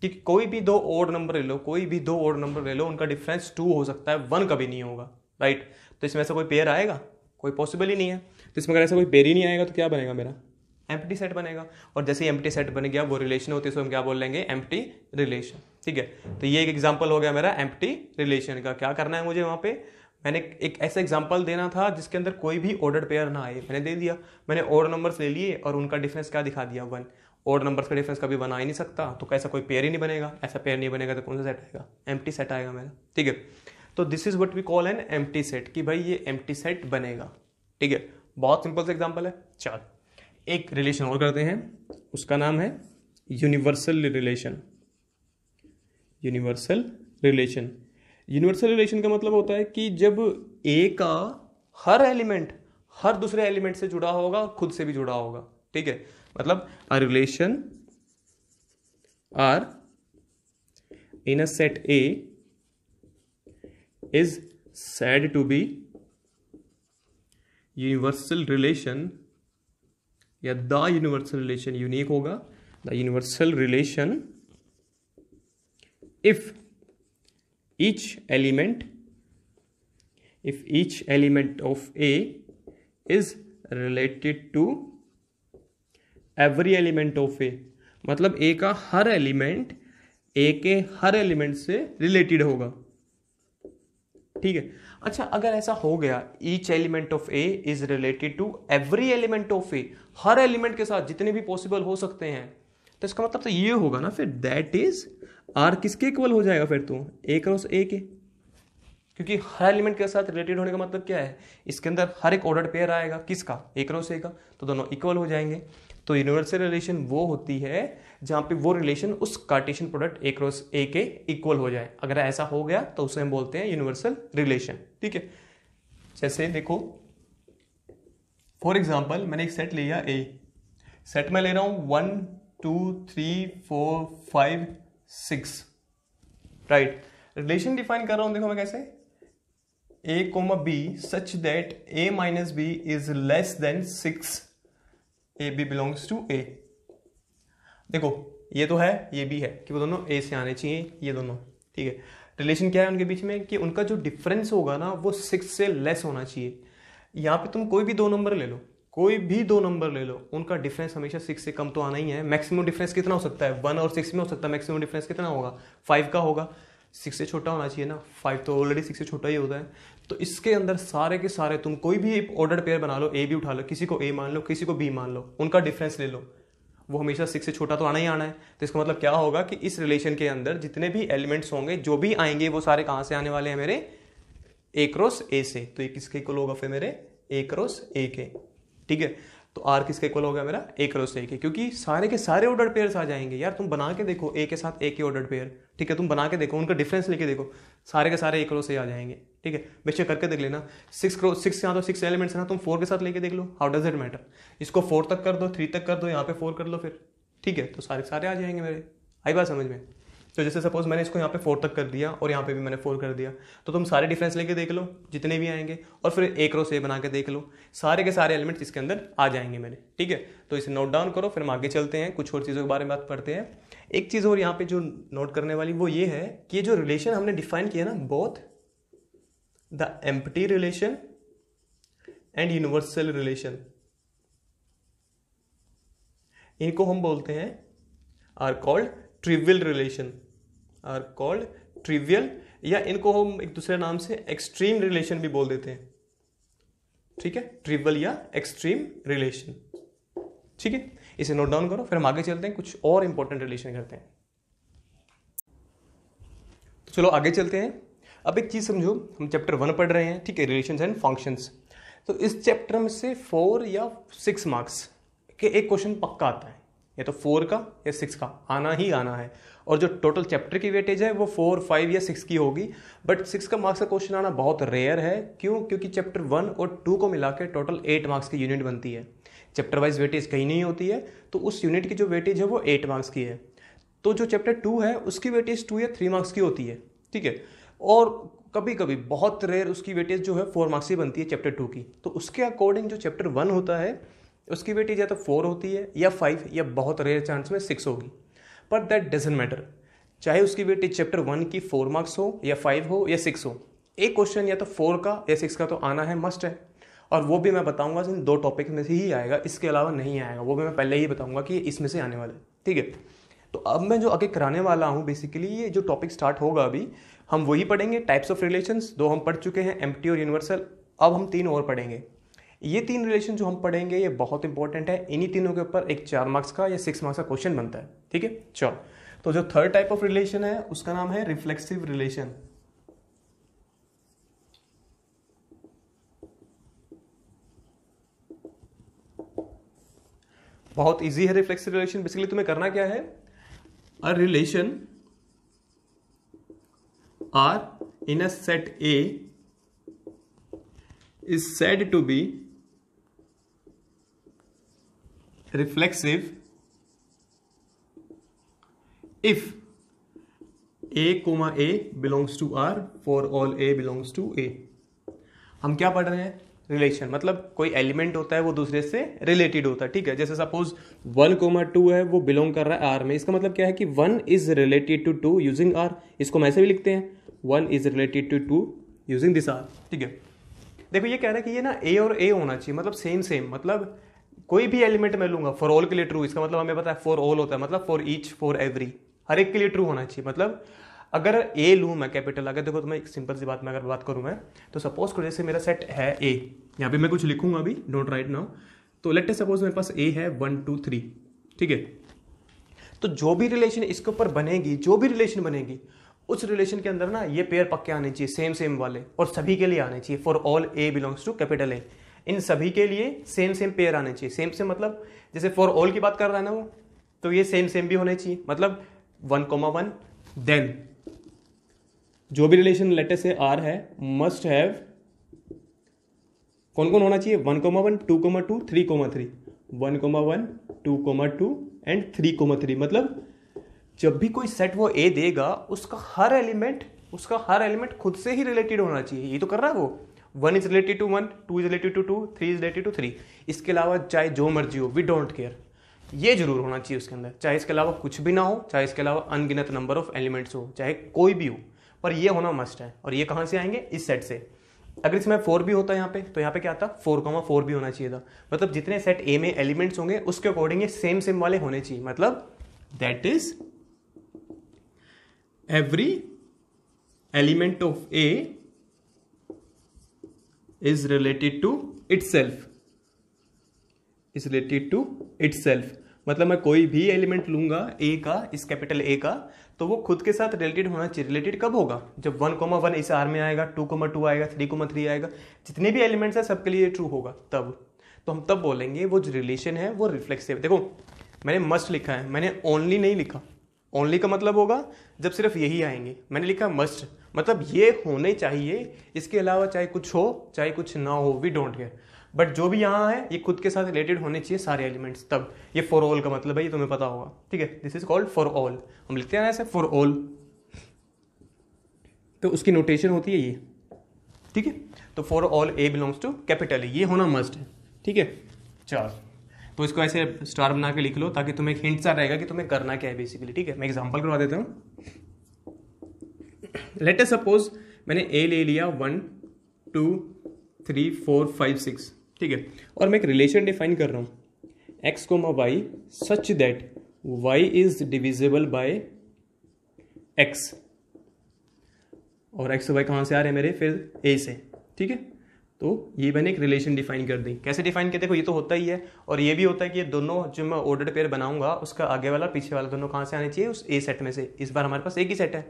कि कोई भी दो ओड नंबर ले लो कोई भी दो ओड नंबर ले लो उनका डिफरेंस टू हो सकता है वन कभी नहीं होगा राइट तो इसमें ऐसा कोई पेयर आएगा कोई पॉसिबल ही नहीं है तो इसमें अगर ऐसा कोई पेयर नहीं आएगा तो क्या बनेगा मेरा एम्प्टी सेट बनेगा और जैसे ही एम्प्टी सेट बन गया वो रिलेशन होती है सो हम क्या बोल लेंगे एम्प्टी रिलेशन ठीक है तो ये एक एग्जाम्पल हो गया मेरा एम्प्टी रिलेशन का क्या करना है मुझे वहाँ पे मैंने एक ऐसा एग्जाम्पल देना था जिसके अंदर कोई भी ऑर्डर पेयर ना आए मैंने दे दिया मैंने ऑर्डर नंबर्स ले लिए और उनका डिफरेंस क्या दिखा दिया वन ऑर्डर नंबर्स का डिफरेंस कभी बना ही नहीं सकता तो कैसा कोई पेयर ही नहीं बनेगा ऐसा पेयर नहीं बनेगा तो कौन सा सेट आएगा एम सेट आएगा मेरा ठीक है तो this is what we call an एम सेट कि भाई ये एम सेट बनेगा ठीक है बहुत सिंपल सा एग्जाम्पल है चल एक रिलेशन और करते हैं उसका नाम है universal relation universal relation universal relation का मतलब होता है कि जब ए का हर एलिमेंट हर दूसरे एलिमेंट से जुड़ा होगा खुद से भी जुड़ा होगा ठीक है मतलब a relation R in a set A is said to be universal relation या द यूनिवर्सल रिलेशन यूनिक होगा the universal relation if each element if each element of A is related to every element of A मतलब A का हर element ए के हर element से related होगा ठीक है अच्छा अगर ऐसा हो गया each element of A is related to every element of A हर एलिमेंट के साथ जितने भी पॉसिबल हो सकते हैं तो इसका मतलब तो ये होगा ना फिर दैट इज आर किसके इक्वल हो जाएगा फिर तो ए क्रॉस ए के क्योंकि हर एलिमेंट के साथ रिलेटेड होने का मतलब क्या है इसके अंदर हर एक ऑर्डर पेयर आएगा किसका ए क्रॉस ए का तो दोनों इक्वल हो जाएंगे तो यूनिवर्सल रिलेशन वो होती है जहाँ पे वो रिलेशन उस cartesian product A cross A के इक्वल हो जाए अगर ऐसा हो गया तो उसे हम बोलते हैं यूनिवर्सल रिलेशन ठीक है जैसे देखो फॉर एग्जाम्पल मैंने एक सेट लिया ए सेट में ले रहा हूँ one two three four five six right relation define कर रहा हूँ देखो मैं कैसे A comma B such that A minus B is less than six A B belongs to A देखो ये तो है ये भी है कि वो दोनों ए से आने चाहिए ये दोनों ठीक है रिलेशन क्या है उनके बीच में कि उनका जो डिफरेंस होगा ना वो सिक्स से लेस होना चाहिए यहाँ पे तुम कोई भी दो नंबर ले लो कोई भी दो नंबर ले लो उनका डिफरेंस हमेशा सिक्स से कम तो आना ही है मैक्सिमम डिफरेंस कितना हो सकता है वन और सिक्स में हो सकता है मैक्सिमम डिफरेंस कितना होगा फाइव का होगा सिक्स से छोटा होना चाहिए ना फाइव तो ऑलरेडी सिक्स से छोटा ही होता है तो इसके अंदर सारे के सारे तुम कोई भी ऑर्डर पेयर बना लो ए भी उठा लो किसी को ए मान लो किसी को बी मान लो उनका डिफरेंस ले लो वो हमेशा सिक्स से छोटा तो आना ही आना है तो इसका मतलब क्या होगा कि इस रिलेशन के अंदर जितने भी एलिमेंट्स होंगे जो भी आएंगे वो सारे कहाँ से आने वाले हैं मेरे ए क्रॉस ए से तो ये किसके इक्वल होगा फिर मेरे ए क्रॉस ए के ठीक है तो आर किसके इक्वल होगा मेरा ए क्रॉस ए के क्योंकि सारे के सारे ऑर्डर पेयर आ जाएंगे यार तुम बना के देखो ए के साथ ए के ऑर्डर पेयर ठीक है तुम बना के देखो उनका डिफरेंस लेके देखो सारे के सारे ए क्रॉस ए आ जाएंगे ठीक है बेचे करके देख लेना सिक्स क्रो सिक्स यहाँ तो सिक्स एलिमेंट्स है ना तुम फोर के साथ लेके देख लो हाउ डज इट मैटर इसको फोर तक कर दो थ्री तक कर दो यहाँ पे फोर कर लो फिर ठीक है तो सारे सारे आ जाएंगे मेरे आई बात समझ में तो जैसे सपोज मैंने इसको यहाँ पे फोर तक कर दिया और यहाँ पे भी मैंने फोर कर दिया तो तुम सारे डिफरेंस लेके देख लो जितने भी आएंगे और फिर एक रो से बना के देख लो सारे के सारे एलिमेंट्स इसके अंदर आ जाएंगे मेरे ठीक है तो इसे नोट डाउन करो फिर हम आगे चलते हैं कुछ और चीज़ों के बारे में बात करते हैं एक चीज़ और यहाँ पे जो नोट करने वाली वो ये है कि ये जो रिलेशन हमने डिफाइन किया ना both the empty relation and universal relation इनको हम बोलते हैं are called trivial relation are called trivial या इनको हम एक दूसरे नाम से एक्सट्रीम रिलेशन भी बोल देते हैं ठीक है ट्रिवल या एक्सट्रीम रिलेशन ठीक है इसे नोट डाउन करो फिर हम आगे चलते हैं कुछ और इंपॉर्टेंट रिलेशन करते हैं तो चलो आगे चलते हैं अब एक चीज़ समझो हम चैप्टर वन पढ़ रहे हैं ठीक है रिलेशन एंड फंक्शंस तो इस चैप्टर में से फोर या सिक्स मार्क्स के एक क्वेश्चन पक्का आता है या तो फोर का या सिक्स का आना ही आना है और जो टोटल चैप्टर की वेटेज है वो फोर फाइव या सिक्स की होगी बट सिक्स का मार्क्स का क्वेश्चन आना बहुत रेयर है क्यों क्योंकि चैप्टर वन और टू को मिला टोटल एट मार्क्स की यूनिट बनती है चैप्टर वाइज वेटेज कहीं नहीं होती है तो उस यूनिट की जो वेटेज है वो एट मार्क्स की है तो जो चैप्टर टू है उसकी वेटेज टू या थ्री मार्क्स की होती है ठीक है और कभी कभी बहुत रेयर उसकी वेटेज जो है फोर मार्क्स ही बनती है चैप्टर टू की तो उसके अकॉर्डिंग जो चैप्टर वन होता है उसकी वेटेज या तो फोर होती है या फाइव या बहुत रेयर चांस में सिक्स होगी पर दैट डजेंट मैटर चाहे उसकी वेटेज चैप्टर वन की फोर मार्क्स हो या फाइव हो या सिक्स हो एक क्वेश्चन या तो फोर का या सिक्स का तो आना है मस्ट है और वो भी मैं बताऊंगा इन दो टॉपिक में से ही आएगा इसके अलावा नहीं आएगा वो भी मैं पहले ही बताऊंगा कि इसमें से आने वाला है ठीक है तो अब मैं जो आगे कराने वाला हूँ बेसिकली ये जो टॉपिक स्टार्ट होगा अभी हम वही पढ़ेंगे टाइप्स ऑफ रिलेशंस दो हम पढ़ चुके हैं एम और यूनिवर्सल अब हम तीन और पढ़ेंगे ये तीन रिलेशन जो हम पढ़ेंगे ये बहुत इंपॉर्टेंट है इन्हीं तीनों के ऊपर एक चार मार्क्स का या सिक्स मार्क्स का क्वेश्चन बनता है ठीक है चलो तो जो थर्ड टाइप ऑफ रिलेशन है उसका नाम है रिफ्लेक्सिव रिलेशन बहुत इजी है रिफ्लेक्सिव रिलेशन बेसिकली तुम्हें करना क्या है a relation are in a set A is said to be reflexive if A comma A belongs to R for all A belongs to A हम क्या पढ़ रहे हैं रिलेशन मतलब कोई एलिमेंट होता है वो दूसरे से रिलेटेड होता है ठीक है जैसे सपोज वन कोमा टू है वो बिलोंग कर रहा है आर में इसका मतलब क्या है कि one is related to two using R इसको हम ऐसे भी लिखते हैं one is related to two using this R ठीक है देखो ये कह रहा है कि ये ना ए और ए होना चाहिए मतलब सेम सेम मतलब कोई भी एलिमेंट मैं लूंगा फॉर ऑल के लिए ट्रू इसका मतलब हमें पता है फॉर ऑल होता है मतलब फॉर ईच फॉर एवरी हर एक के लिए ट्रू होना चाहिए मतलब अगर ए लू मैं कैपिटल अगर देखो तो मैं एक सिंपल सी बात में अगर बात करूं मैं तो सपोज करो जैसे मेरा सेट है ए यहाँ पे मैं कुछ लिखूंगा अभी डोंट राइट नाउ तो लेट सपोज मेरे पास ए है वन टू थ्री ठीक है तो जो भी रिलेशन इसके ऊपर बनेगी जो भी रिलेशन बनेगी उस रिलेशन के अंदर ना ये पेयर पक्के आने चाहिए सेम सेम वाले और सभी के लिए आने चाहिए for all a belongs to capital A इन सभी के लिए सेम सेम पेयर आने चाहिए सेम सेम मतलब जैसे फॉर ऑल की बात कर रहा है ना वो तो ये सेम सेम भी होने चाहिए मतलब वन कोमा वन देन जो भी रिलेशन लेटेस्ट से आर है मस्ट हैव कौन कौन होना चाहिए one comma one two comma two three comma three one comma one two comma two and three comma three मतलब जब भी कोई सेट वो ए देगा उसका हर एलिमेंट उसका हर एलिमेंट खुद से ही रिलेटेड होना चाहिए ये तो कर रहा है वो one is related to one two is related to two three is related to three इसके अलावा चाहे जो मर्जी हो वी डोंट केयर ये जरूर होना चाहिए उसके अंदर चाहे इसके अलावा कुछ भी ना हो चाहे इसके अलावा अनगिनत नंबर ऑफ एलिमेंट्स हो चाहे कोई भी हो पर ये होना मस्ट है और ये कहाँ से आएंगे इस सेट से अगर इसमें फोर भी होता है यहाँ पे तो यहाँ पे क्या आता फोर कॉमा फोर भी होना चाहिए था मतलब जितने सेट ए में एलिमेंट्स होंगे उसके अकॉर्डिंग ये सेम सेम वाले होने चाहिए मतलब that is every element of A is related to itself is related to itself मतलब मैं कोई भी एलिमेंट लूंगा ए का इस कैपिटल ए का तो वो खुद के साथ रिलेटेड होना चाहिए रिलेटेड कब होगा जब वन कोमा वन इस आर में आएगा टू कोमा टू आएगा थ्री कोमा थ्री आएगा जितने भी एलिमेंट्स हैं सबके लिए ट्रू होगा तब तो हम तब बोलेंगे वो जो रिलेशन है वो रिफ्लेक्सिव देखो मैंने मस्ट लिखा है मैंने ओनली नहीं लिखा ओनली का मतलब होगा जब सिर्फ यही आएंगे मैंने लिखा मस्ट मतलब ये होने चाहिए इसके अलावा चाहे कुछ हो चाहे कुछ ना हो वी डोंट केयर बट जो भी यहाँ है ये खुद के साथ रिलेटेड होने चाहिए सारे एलिमेंट्स तब ये फॉर ऑल का मतलब है ये तुम्हें पता होगा ठीक है this is called for all हम लिखते हैं ना ऐसे फॉर ऑल तो उसकी नोटेशन होती है ये ठीक है तो for all a belongs to capital ये होना मस्ट है ठीक है चार तो इसको ऐसे स्टार बना के लिख लो ताकि तुम्हें एक हिंट सा रहेगा कि तुम्हें करना क्या है बेसिकली ठीक है मैं एग्जाम्पल करवा देता हूँ लेट एस सपोज मैंने ए ले लिया one two three four five six ठीक है और मैं एक रिलेशन डिफाइन कर रहा हूँ एक्स को Y such that Y is divisible by X और एक्स वाई कहाँ से आ रहे हैं मेरे फिर ए से ठीक है तो ये मैंने एक रिलेशन डिफाइन कर दी कैसे डिफाइन किया देखो ये तो होता ही है और ये भी होता है कि ये दोनों जो मैं ऑर्डर पेयर बनाऊंगा उसका आगे वाला पीछे वाला दोनों कहाँ से आने चाहिए उस ए सेट में से इस बार हमारे पास एक ही सेट है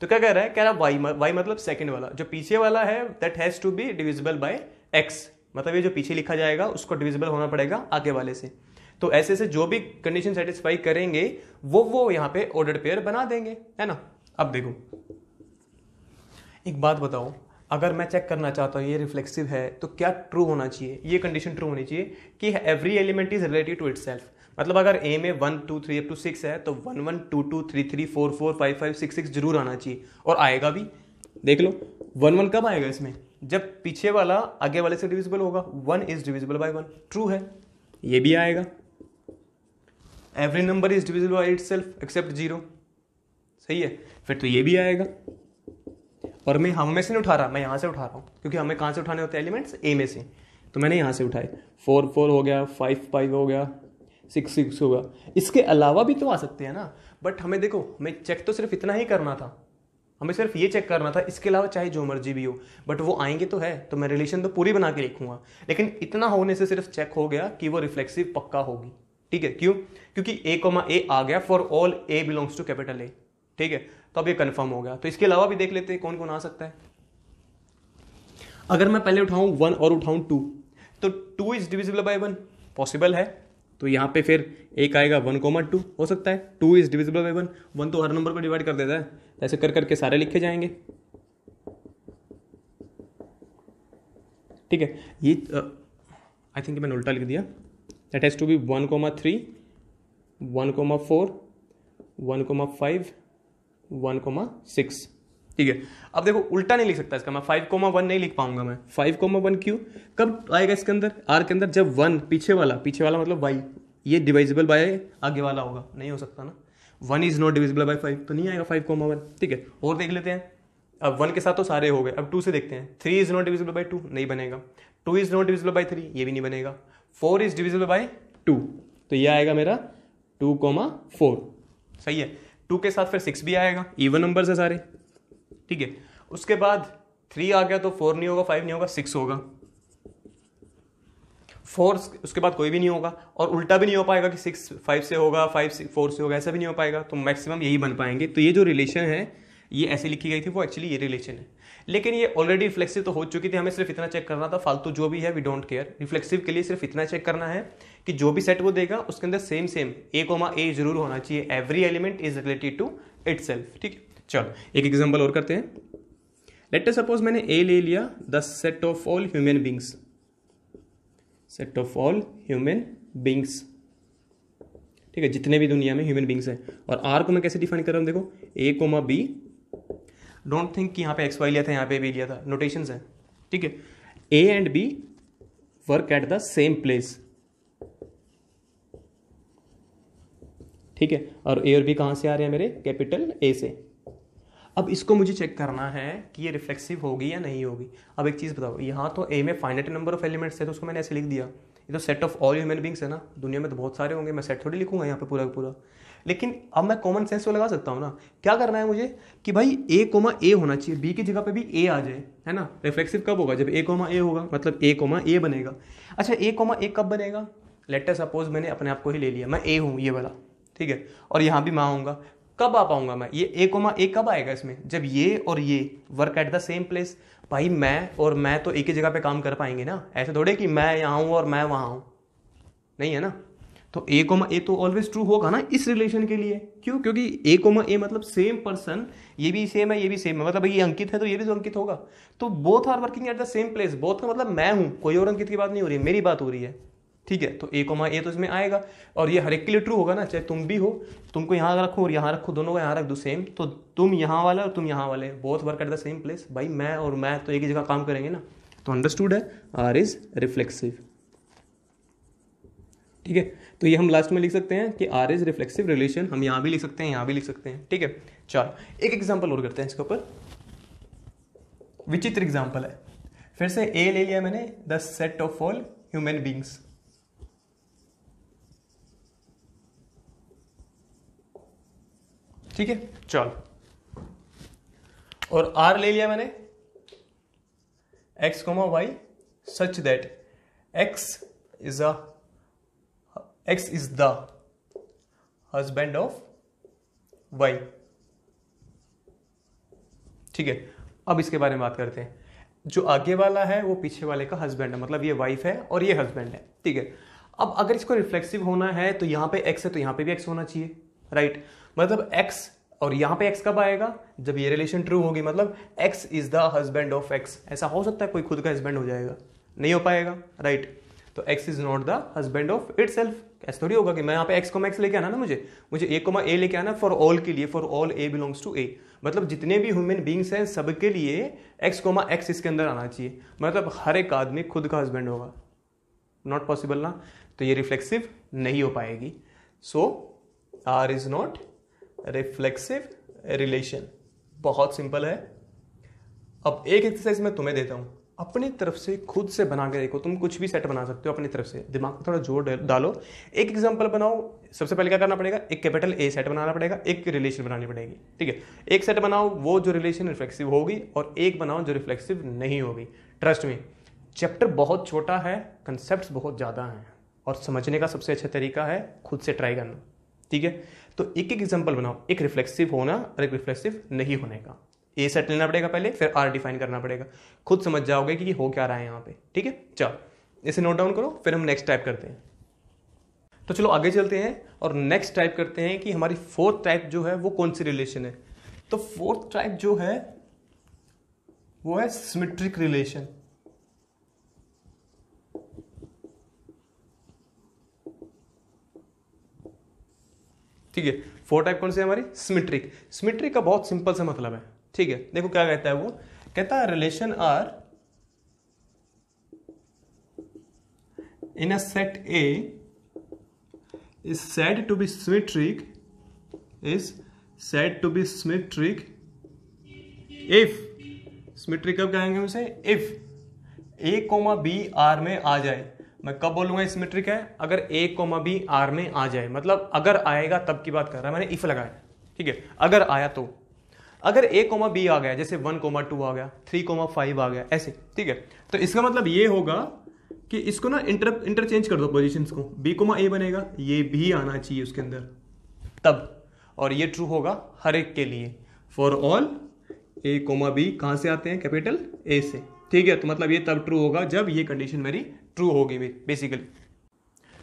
तो क्या कह रहा है कह रहा है वाई वाई मतलब सेकेंड वाला जो पीछे वाला है that has to be divisible by X मतलब ये जो पीछे लिखा जाएगा उसको डिविजिबल होना पड़ेगा आगे वाले से तो ऐसे से जो भी कंडीशन सेटिस्फाई करेंगे वो वो यहाँ पे ऑर्डर पेयर बना देंगे है ना अब देखो एक बात बताओ अगर मैं चेक करना चाहता हूँ ये रिफ्लेक्सिव है तो क्या ट्रू होना चाहिए ये कंडीशन ट्रू होनी चाहिए कि every element is related to it मतलब अगर ए में one two three up to six है तो one one two two three three four four five five six six जरूर आना चाहिए और आएगा भी देख लो वन वन कब आएगा इसमें जब पीछे वाला आगे वाले से डिविजिबल होगा one is divisible by one true है ये भी आएगा every number is divisible by itself except zero सही है फिर तो ये भी आएगा और मैं हमें से नहीं उठा रहा मैं यहाँ से उठा रहा हूँ क्योंकि हमें कहाँ से उठाने होते हैं एलिमेंट्स ए में से तो मैंने यहाँ से उठाए फोर फोर हो गया फाइव फाइव हो गया सिक्स सिक्स होगा इसके अलावा भी तो आ सकते हैं ना बट हमें देखो हमें चेक तो सिर्फ इतना ही करना था हमें सिर्फ ये चेक करना था इसके अलावा चाहे जो मर्जी भी हो बट वो आएंगे तो है तो मैं रिलेशन तो पूरी बना के लिखूंगा लेकिन इतना होने से सिर्फ चेक हो गया कि वो रिफ्लेक्सिव पक्का होगी ठीक है क्यों क्योंकि ए कोमा ए आ गया for all a belongs to capital A ठीक है तो अब ये कन्फर्म हो गया तो इसके अलावा भी देख लेते हैं कौन कौन आ सकता है अगर मैं पहले उठाऊं वन और उठाऊं टू तो two is divisible by one possible है तो यहाँ पे फिर एक आएगा वन कोमा टू हो सकता है two is divisible by one one तो हर नंबर को डिवाइड कर देता है ऐसे कर करके सारे लिखे जाएंगे ठीक है ये आई थिंक मैंने उल्टा लिख दिया that has to be one comma three one comma four one comma five one comma six ठीक है अब देखो उल्टा नहीं लिख सकता इसका मैं फाइव कोमा वन नहीं लिख पाऊंगा मैं फाइव कोमा वन क्यू कब आएगा इसके अंदर आर के अंदर जब वन पीछे वाला पीछे वाला मतलब वाई ये डिवाइजिबल बाय आगे वाला होगा नहीं हो सकता ना one is not divisible by five तो नहीं आएगा फाइव कोमा वन ठीक है और देख लेते हैं अब वन के साथ तो सारे हो गए अब टू से देखते हैं three is not divisible by two नहीं बनेगा two is not divisible by three ये भी नहीं बनेगा four is divisible by two तो ये आएगा मेरा टू कोमा फोर सही है टू के साथ फिर सिक्स भी आएगा इवन नंबर्स है सारे ठीक है उसके बाद थ्री आ गया तो फोर नहीं होगा फाइव नहीं होगा सिक्स होगा फोर उसके बाद कोई भी नहीं होगा और उल्टा भी नहीं हो पाएगा कि सिक्स फाइव से होगा फाइव फोर से होगा ऐसा भी नहीं हो पाएगा तो मैक्सिमम यही बन पाएंगे तो ये जो रिलेशन है ये ऐसे लिखी गई थी वो एक्चुअली ये रिलेशन है लेकिन ये ऑलरेडी रिफ्लेक्सिव तो हो चुकी थी हमें सिर्फ इतना चेक करना था फालतू जो भी है वी डोंट केयर रिफ्लेक्सिव के लिए सिर्फ इतना चेक करना है कि जो भी सेट वो देगा उसके अंदर same same a comma a जरूर होना चाहिए every element is related to it ठीक है चलो एक एग्जाम्पल और करते हैं लेट सपोज मैंने ए ले लिया the set of all human beings set of all human beings ठीक है जितने भी दुनिया में ह्यूमन बींग्स हैं और आर को मैं कैसे डिफाइन कर रहा हूँ देखो a comma b don't think कि यहाँ पे एक्स वाई लिया था यहाँ पे भी लिया था नोटेशन है ठीक है a and b work at the same place ठीक है और ए और बी कहाँ से आ रहे हैं मेरे कैपिटल ए से अब इसको मुझे चेक करना है कि ये रिफ्लेक्सिव होगी या नहीं होगी अब एक चीज़ बताओ यहाँ तो ए में फाइनेट नंबर ऑफ एलिमेंट्स है तो उसको मैंने ऐसे लिख दिया ये तो set of all human beings है ना दुनिया में तो बहुत सारे होंगे मैं सेट थोड़ी लिखूंगा यहाँ पे पूरा पूरा लेकिन अब मैं कॉमन सेंस को लगा सकता हूँ ना क्या करना है मुझे कि भाई ए कोमा ए होना चाहिए बी की जगह पे भी ए आ जाए है ना रिफ्लेक्सिव कब होगा जब ए कोमा ए होगा मतलब ए कोमा ए बनेगा अच्छा ए कोमा ए कब बनेगा लेटर सपोज मैंने अपने आप को ही ले लिया मैं ए हूँ ये वाला ठीक है और यहाँ भी मैं आऊँगा कब आ पाऊंगा मैं ये ए कोमा ए कब आएगा इसमें जब ये और ये work at the same place भाई मैं और मैं तो एक ही जगह पे काम कर पाएंगे ना ऐसे थोड़े कि मैं यहाँ हूँ और मैं वहाँ हूँ नहीं है ना तो ए कोमा ए तो ऑलवेज ट्रू होगा ना इस रिलेशन के लिए क्यों क्योंकि ए कोमा ए मतलब सेम पर्सन ये भी सेम है ये भी सेम है मतलब ये अंकित है तो ये भी तो अंकित होगा तो both are working at the same place both का मतलब मैं हूँ कोई और अंकित की बात नहीं हो रही है मेरी बात हो रही है ठीक है तो ए कोमा ए तो इसमें आएगा और ये हर एक के लिए ट्रू होगा ना चाहे तुम भी हो तुमको यहाँ रखो और यहाँ रखो दोनों को यहाँ रख दो सेम तो तुम यहाँ वाले और तुम यहाँ वाले both work at the same place भाई मैं और मैं तो एक ही जगह काम करेंगे ना तो अंडरस्टूड है आर इज रिफ्लेक्सिव ठीक है तो ये हम लास्ट में लिख सकते हैं कि आर इज रिफ्लेक्सिव रिलेशन हम यहाँ भी लिख सकते हैं यहाँ भी लिख सकते हैं ठीक है चलो एक एग्जाम्पल और करते हैं इसके ऊपर विचित्र एग्जाम्पल है फिर से ए ले लिया मैंने the set of all human beings ठीक है चलो और आर ले लिया मैंने x comma Y such that x is a x is the husband of y ठीक है अब इसके बारे में बात करते हैं जो आगे वाला है वो पीछे वाले का हस्बैंड है मतलब ये वाइफ है और ये हस्बैंड है ठीक है अब अगर इसको रिफ्लेक्सिव होना है तो यहां पे एक्स है तो यहां पे भी एक्स होना चाहिए राइट मतलब एक्स और यहां पे एक्स कब आएगा जब ये रिलेशन ट्रू होगी मतलब x is the husband of x ऐसा हो सकता है कोई खुद का हस्बैंड हो जाएगा नहीं हो पाएगा राइट तो x is not the husband of itself ऐसा थोड़ी होगा कि मैं यहाँ पे एक्स कोमा एक्स लेके आना ना मुझे मुझे ए कोमा ए लेके आना फॉर ऑल के लिए for all a belongs to a मतलब जितने भी ह्यूमन बींग्स हैं सबके लिए एक्स कोमा एक्स इसके अंदर आना चाहिए मतलब हर एक आदमी खुद का हस्बैंड होगा नॉट पॉसिबल ना तो ये रिफ्लेक्सिव नहीं हो पाएगी so R is not reflexive relation बहुत सिंपल है अब एक एक्सरसाइज मैं तुम्हें देता हूँ अपनी तरफ से खुद से बना के देखो तुम कुछ भी सेट बना सकते हो अपनी तरफ से दिमाग को थोड़ा जोर डालो एक एग्जाम्पल बनाओ सबसे पहले क्या करना पड़ेगा एक कैपिटल ए सेट बनाना पड़ेगा एक रिलेशन बनानी पड़ेगी ठीक है एक सेट बनाओ वो जो रिलेशन रिफ्लेक्सिव होगी और एक बनाओ जो रिफ्लेक्सिव नहीं होगी ट्रस्ट में चैप्टर बहुत छोटा है कंसेप्ट बहुत ज़्यादा हैं और समझने का सबसे अच्छा तरीका है खुद से ट्राई करना ठीक है तो एक एक एग्जाम्पल बनाओ एक रिफ्लेक्सिव होना और एक रिफ्लेक्सिव नहीं होने का ए सेट लेना पड़ेगा पहले फिर आर डिफाइन करना पड़ेगा खुद समझ जाओगे कि हो क्या रहा है यहाँ पे ठीक है चलो इसे नोट डाउन करो फिर हम नेक्स्ट टाइप करते हैं तो चलो आगे चलते हैं और नेक्स्ट टाइप करते हैं कि हमारी फोर्थ टाइप जो है वो कौन सी रिलेशन है तो फोर्थ टाइप जो है वो है सिमेट्रिक रिलेशन ठीक है फोर टाइप कौन से हमारी सिमेट्रिक सिमेट्रिक का बहुत सिंपल सा मतलब है ठीक है देखो क्या कहता है वो कहता है relation R in a set A is said to be symmetric is said to be symmetric if symmetric कब कहेंगे उसे if a comma b R में आ जाए मैं कब बोलूंगा स्मिट्रिक है अगर ए कोमा बी आर में आ जाए मतलब अगर आएगा तब की बात कर रहा है मैंने इफ लगाया ठीक है अगर आया तो अगर ए कोमा बी आ गया जैसे वन कोमा टू आ गया थ्री कोमा फाइव आ गया ऐसे ठीक है तो इसका मतलब ये होगा कि इसको ना इंटर इंटरचेंज कर दो पोजिशन को बी कोमा ए बनेगा ये भी आना चाहिए उसके अंदर तब और ये ट्रू होगा हर एक के लिए for all a comma b कहाँ से आते हैं कैपिटल ए से ठीक है तो मतलब ये तब ट्रू होगा जब ये कंडीशन मेरी ट्रू होगी बेसिकली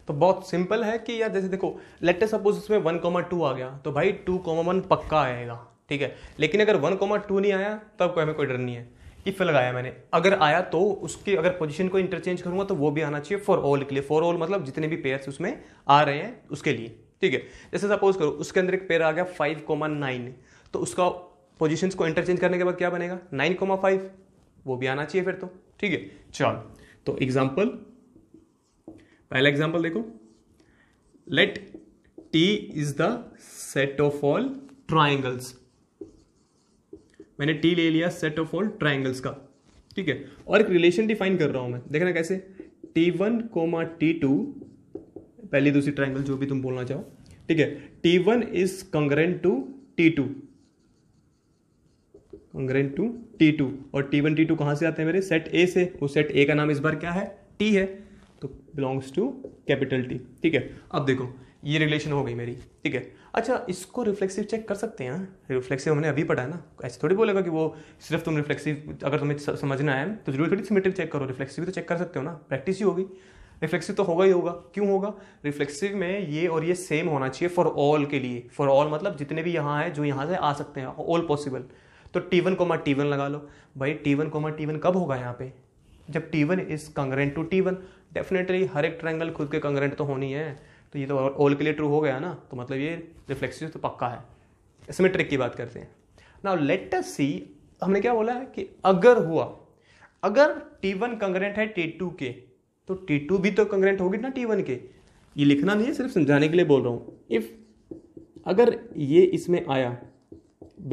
तो बहुत सिंपल है कि यार जैसे देखो लेटेस्ट सपोज उसमें वन कोमा टू आ गया तो भाई टू कोमा वन पक्का आएगा ठीक है लेकिन अगर वन कोमा टू नहीं आया तब तो हमें कोई डर नहीं है इफ लगाया मैंने अगर आया तो उसकी अगर पोजीशन को इंटरचेंज करूंगा तो वो भी आना चाहिए फॉर ऑल के लिए फॉर ऑल मतलब जितने भी पेयर्स उसमें आ रहे हैं उसके लिए ठीक है जैसे सपोज करो उसके अंदर एक पेयर आ गया फाइव कोमा नाइन तो उसका पोजिशन को इंटरचेंज करने के बाद क्या बनेगा नाइन कोमा फाइव वो भी आना चाहिए फिर तो ठीक है चल तो एग्जाम्पल पहला एग्जाम्पल देखो let T is the set of all triangles मैंने टी ले लिया सेट ऑफ ऑल ट्राइंगल्स का ठीक है और एक रिलेशन डिफाइन कर रहा हूँ मैं देखना कैसे T one comma T two पहली दूसरी ट्राइंगल जो भी तुम बोलना चाहो ठीक है T one is congruent to T two congruent to T two और टी वन टी टू कहाँ से आते हैं मेरे सेट ए से वो सेट ए का नाम इस बार क्या है टी है तो बिलोंग्स टू कैपिटल टी ठीक है अब देखो ये रिलेशन हो गई मेरी ठीक है अच्छा इसको रिफ्लेक्सिव चेक कर सकते हैं रिफ्लेक्सिव हाँ? हमने अभी पढ़ा है ना ऐसे थोड़ी बोलेगा कि वो सिर्फ तुम रिफ्लेक्सिव अगर तुम्हें समझना है तो जरूर थोड़ी सिमेट्रिक चेक करो रिफ्लेक्सिव तो चेक कर सकते हो ना प्रैक्टिस ही होगी रिफ्लेक्सिव तो होगा ही होगा क्यों होगा रिफ्लेक्सिव में ये और ये सेम होना चाहिए फॉर ऑल के लिए फॉर ऑल मतलब जितने भी यहाँ हैं जो यहाँ से आ सकते हैं ऑल पॉसिबल तो T one comma T one लगा लो भाई T one comma T one कब होगा यहाँ पे जब T one is congruent to T one definitely हर एक ट्रैंगल खुद के कंग्रेंट तो होनी है तो ये तो ऑल के लिए ट्रू हो गया ना तो मतलब ये रिफ्लेक्सिव तो पक्का है इसमें ट्रिक की बात करते हैं ना लेट अस सी हमने क्या बोला है कि अगर हुआ अगर टी वन कंग्रेंट है टी टू के तो टी टू भी तो कंग्रेंट होगी ना टी वन के ये लिखना नहीं है सिर्फ समझाने के लिए बोल रहा हूँ इफ़ अगर ये इसमें आया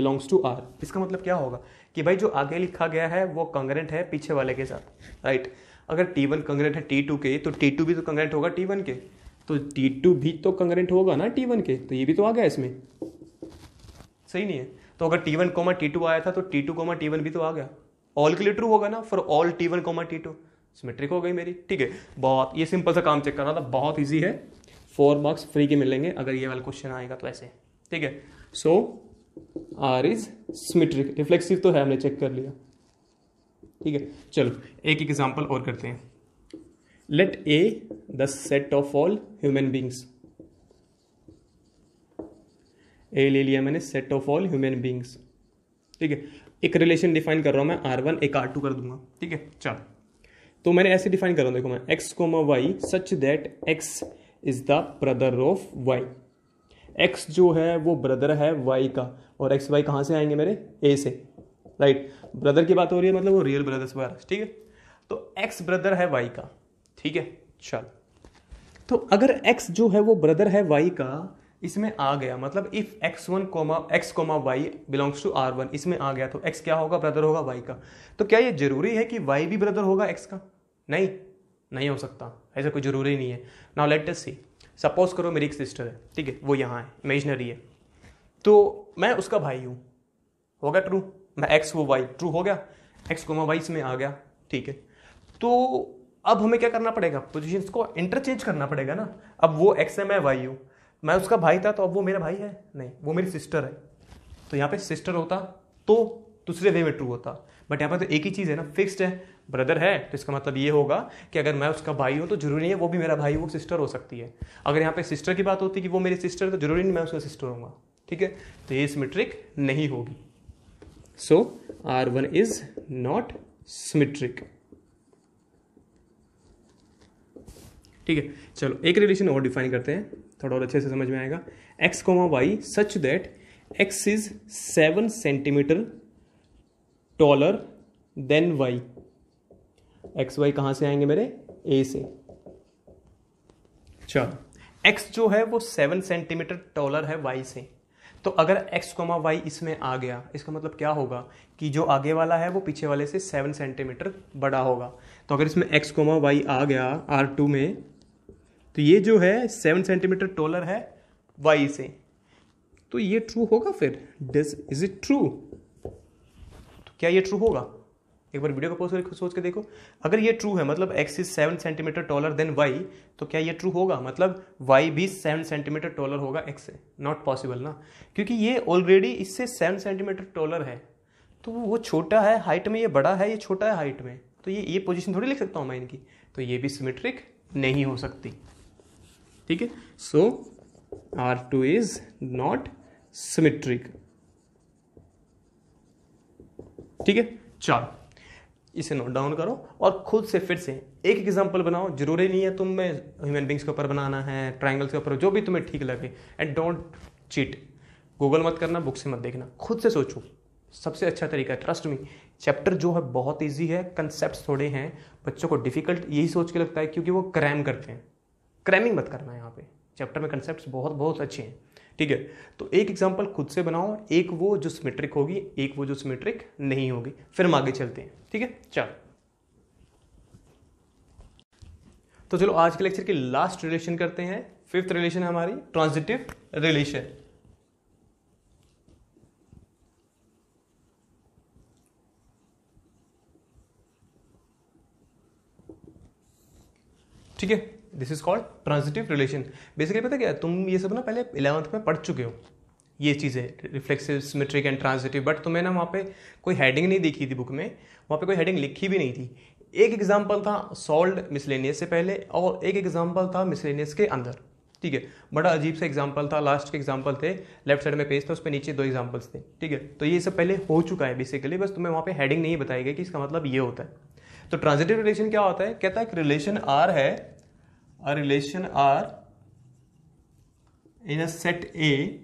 बिलोंग्स टू आर इसका मतलब क्या होगा कि भाई जो आगे लिखा गया है वो कंग्रेंट है पीछे वाले के साथ राइट right? अगर टी वन कंग्रेंट है टी टू के तो टी टू भी तो कंग्रेंट होगा टी वन के तो टी टू भी तो कंगरेंट होगा ना टी वन के तो ये भी तो आ गया इसमें सही नहीं है तो अगर T one comma T two आया था तो T two comma T one भी तो आ गया ऑल के लिए ट्रू होगा ना for all T one comma T two symmetric हो गई मेरी ठीक है बहुत ये सिंपल सा काम चेक करना था बहुत ईजी है फोर मार्क्स फ्री के मिलेंगे अगर ये वाला क्वेश्चन आएगा तो ऐसे ठीक है so R is symmetric reflexive तो है हमने चेक कर लिया ठीक है चलो एक एग्जाम्पल और करते हैं let A the set of all human beings ए ले लिया मैंने set of all human beings ठीक है एक रिलेशन डिफाइन कर रहा हूं मैं आर वन एक आर टू कर दूंगा ठीक है चल तो मैंने ऐसे डिफाइन कर रहा हूं देखो मैं x comma Y such that x is the brother of y x जो है वो ब्रदर है वाई का और एक्स वाई कहां से आएंगे मेरे ए से राइट ब्रदर की बात हो रही है मतलब वो रियल ब्रदर्स बार ठीक है तो एक्स ब्रदर है वाई का ठीक है चल तो अगर एक्स जो है वो ब्रदर है वाई का इसमें आ गया मतलब if x one comma x comma y belongs to R one इसमें आ गया तो एक्स क्या होगा ब्रदर होगा वाई का तो क्या ये जरूरी है कि वाई भी ब्रदर होगा एक्स का नहीं नहीं हो सकता ऐसा कोई जरूरी नहीं है now let us see suppose करो मेरी एक सिस्टर है ठीक है वो यहाँ है इमेजनरी है तो मैं उसका भाई हूँ हो गया ट्रू मैं एक्स वो वाई ट्रू हो गया एक्स कोमा वाई इसमें आ गया ठीक है तो अब हमें क्या करना पड़ेगा पोजिशन को इंटरचेंज करना पड़ेगा ना अब वो एक्स एम है वाई यू मैं उसका भाई था तो अब वो मेरा भाई है नहीं वो मेरी सिस्टर है तो यहाँ पे सिस्टर होता तो दूसरे वे में ट्रू होता बट यहाँ पर तो एक ही चीज़ है ना फिक्स्ड है ब्रदर है तो इसका मतलब ये होगा कि अगर मैं उसका भाई हूँ तो जरूरी नहीं है वो भी मेरा भाई वो सिस्टर हो सकती है अगर यहाँ पे सिस्टर की बात होती है कि वो मेरी सिस्टर है तो जरूरी नहीं मैं उसका सिस्टर हूँ ठीक है तो ये सिमेट्रिक नहीं होगी so R one is not symmetric ठीक है चलो एक रिलेशन और डिफाइन करते हैं थोड़ा और अच्छे से समझ में आएगा x comma Y such that x is seven centimetre taller than y x Y कहाँ से आएंगे मेरे ए से चलो एक्स जो है वो सेवन सेंटीमीटर टॉलर है वाई से तो अगर एक्स कोमा वाई इसमें आ गया इसका मतलब क्या होगा कि जो आगे वाला है वो पीछे वाले से सेवन सेंटीमीटर बड़ा होगा तो अगर इसमें एक्स कोमा वाई आ गया आर टू में तो ये जो है सेवन सेंटीमीटर टोलर है वाई से तो ये ट्रू होगा फिर डिस इज इट ट्रू तो क्या ये ट्रू होगा एक बार वीडियो को पोस्ट करके सोच के देखो अगर ये ट्रू है मतलब x is seven centimetre taller than y तो क्या ये ट्रू होगा मतलब वाई भी सेवन सेंटीमीटर टॉलर होगा एक्स से नॉट पॉसिबल ना क्योंकि ये ऑलरेडी इससे सेवन सेंटीमीटर टॉलर है तो वो छोटा है हाइट में ये बड़ा है ये छोटा है हाइट में तो ये ये पोजिशन थोड़ी लिख सकता हूँ मैं इनकी तो ये भी सिमेट्रिक नहीं हो सकती ठीक है so R two is not symmetric ठीक है चलो इसे नोट डाउन करो और खुद से फिर से एक एग्जाम्पल बनाओ जरूरी नहीं है तुम्हें ह्यूमन बींग्स के ऊपर बनाना है ट्राइंगल्स के ऊपर जो भी तुम्हें ठीक लगे एंड डोंट चीट गूगल मत करना बुक से मत देखना खुद से सोचो सबसे अच्छा तरीका है ट्रस्ट मी चैप्टर जो है बहुत ईजी है कंसेप्ट थोड़े हैं बच्चों को डिफिकल्ट यही सोच के लगता है क्योंकि वो क्रैम करते हैं क्रैमिंग मत करना है चैप्टर में कंसेप्ट बहुत बहुत अच्छे हैं ठीक है तो एक एग्जाम्पल खुद से बनाओ एक वो जो सिमेट्रिक होगी एक वो जो सिमेट्रिक नहीं होगी फिर हम आगे चलते हैं ठीक है चलो तो चलो आज के लेक्चर के लास्ट रिलेशन करते हैं फिफ्थ रिलेशन है हमारी ट्रांजिटिव रिलेशन ठीक है this is called transitive relation basically पता क्या तुम ये सब ना पहले इलेवंथ में पढ़ चुके हो ये चीज़ें reflexive symmetric and transitive but तुम्हें ना वहाँ पे कोई हेडिंग नहीं देखी थी बुक में वहाँ पे कोई हेडिंग लिखी भी नहीं थी एक एग्जाम्पल था सॉल्ड मिसलेनियस से पहले और एक एग्जाम्पल था मिसलेनियस के अंदर ठीक है बड़ा अजीब सा एग्जाम्पल था लास्ट के एग्जाम्पल थे लेफ्ट साइड में पेज था उस पर नीचे दो एग्जाम्पल्स थे ठीक है तो ये सब पहले हो चुका है बेसिकली बस तुम्हें वहाँ पे हेडिंग नहीं बताई गई कि इसका मतलब ये होता है तो ट्रांजिटिव रिलेशन क्या होता है कहता है एक रिलेशन आर है a relation R in a set A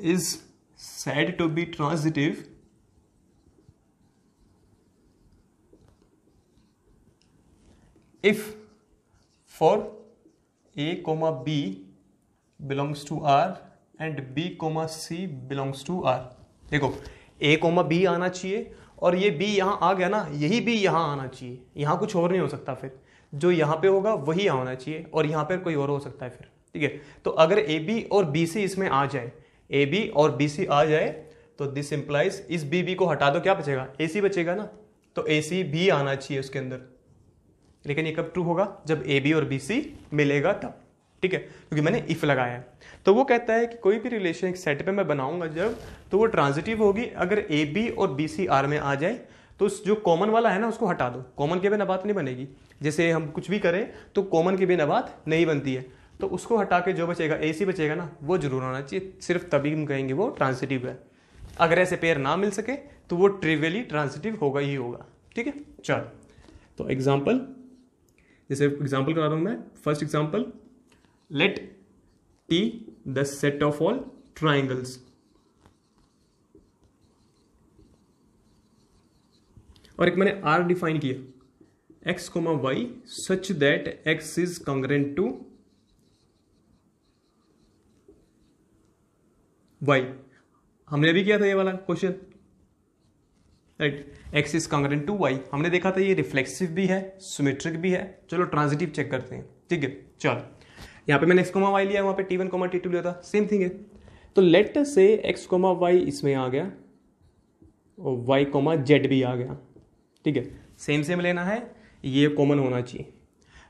is said to be transitive if for a comma b belongs to r and b comma c belongs to r देखो a comma b आना चाहिए और ये b यहां आ गया ना यही b यहां आना चाहिए यहां कुछ और नहीं हो सकता फिर जो यहाँ पे होगा वही यहाँ होना चाहिए और यहाँ पर कोई और हो सकता है फिर ठीक है तो अगर ए बी और बी सी इसमें आ जाए ए बी और बी सी आ जाए तो दिस इम्प्लाइज इस बी बी को हटा दो क्या बचेगा ए सी बचेगा ना तो ए सी भी आना चाहिए उसके अंदर लेकिन ये कब ट्रू होगा जब ए बी और बी सी मिलेगा तब ठीक है क्योंकि मैंने इफ़ लगाया है तो वो कहता है कि कोई भी रिलेशन एक सेट पे मैं बनाऊंगा जब तो वो ट्रांजिटिव होगी अगर ए बी और बी सी आर में आ जाए तो उस जो कॉमन वाला है ना उसको हटा दो कॉमन के बिना बात नहीं बनेगी जैसे हम कुछ भी करें तो कॉमन के बिना बात नहीं बनती है तो उसको हटा के जो बचेगा ए सी बचेगा ना वो जरूर होना चाहिए सिर्फ तभी हम कहेंगे वो ट्रांसिटिव है अगर ऐसे पेयर ना मिल सके तो वो ट्रिवियली ट्रांसिटिव होगा ही होगा ठीक है चलो तो एग्जाम्पल जैसे एग्जाम्पल करा रहा मैं first example let T the set of all triangles और एक मैंने आर डिफाइन किया x comma y such that x is congruent to y हमने भी किया था ये वाला question right x is congruent to y हमने देखा था ये रिफ्लेक्सिव भी है सिमेट्रिक भी है चलो ट्रांजिटिव चेक करते हैं ठीक है चलो यहाँ पे मैंने x कोमा वाई लिया वहाँ पे t1 one comma T to लिया था सेम थिंग है तो लेट से एक्स कोमा वाई इसमें आ गया और वाई कोमा जेड भी आ गया ठीक है सेम सेम लेना है ये कॉमन होना चाहिए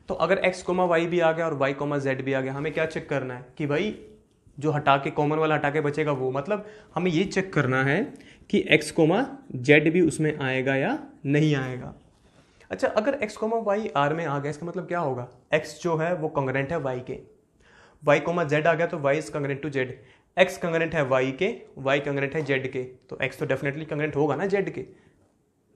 तो अगर एक्स कोमा वाई भी आ गया और वाई कोमा जेड भी आ गया हमें क्या चेक करना है कि भाई जो हटा के कॉमन वाला हटा के बचेगा वो मतलब हमें ये चेक करना है कि एक्स कोमा जेड भी उसमें आएगा या नहीं आएगा अच्छा अगर एक्स कोमा वाई आर में आ गया इसका मतलब क्या होगा एक्स जो है वो कंग्रेंट है वाई के वाई कोमा जेड आ गया तो Y is congruent to z x congruent है वाई के वाई कंग्रेंट है जेड के तो एक्स तो डेफिनेटली कंग्रेंट होगा ना जेड के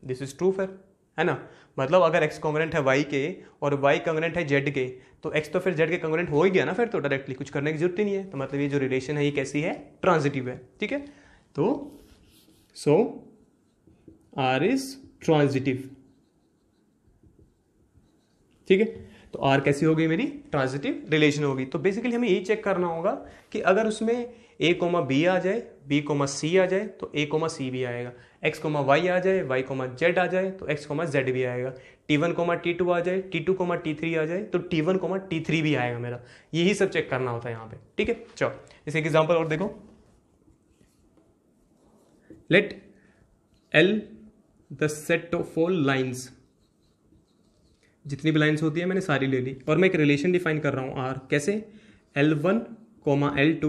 दिस इज ट्रू फिर है ना मतलब अगर एक्स कॉन्ग्रेंट है वाई के और वाई कॉन्ग्रेंट है जेड के तो एक्स तो फिर जेड के कॉन्ग्रेंट हो ही गया ना फिर तो डायरेक्टली कुछ करने की जरूरत ही नहीं है तो मतलब ये जो रिलेशन है ये कैसी है ट्रांजिटिव है ठीक है तो सो आर इज ट्रांजिटिव ठीक है तो आर कैसी होगी मेरी ट्रांजिटिव रिलेशन होगी तो बेसिकली हमें यही चेक करना होगा कि अगर उसमें ए कोमा बी आ जाए बी कोमा सी आ जाए तो ए कोमा सी भी आएगा एक्स कोमा वाई आ जाए वाई कोमा जेड आ जाए तो एक्स कोमा जेड भी आएगा T one comma T two आ जाए T two comma T three आ जाए तो T one comma T three भी आएगा मेरा यही सब चेक करना होता है यहाँ पे ठीक है चलो इसे एक एग्जाम्पल और देखो let L the set of all lines जितनी भी लाइन्स होती है मैंने सारी ले ली और मैं एक रिलेशन डिफाइन कर रहा हूँ आर कैसे L one L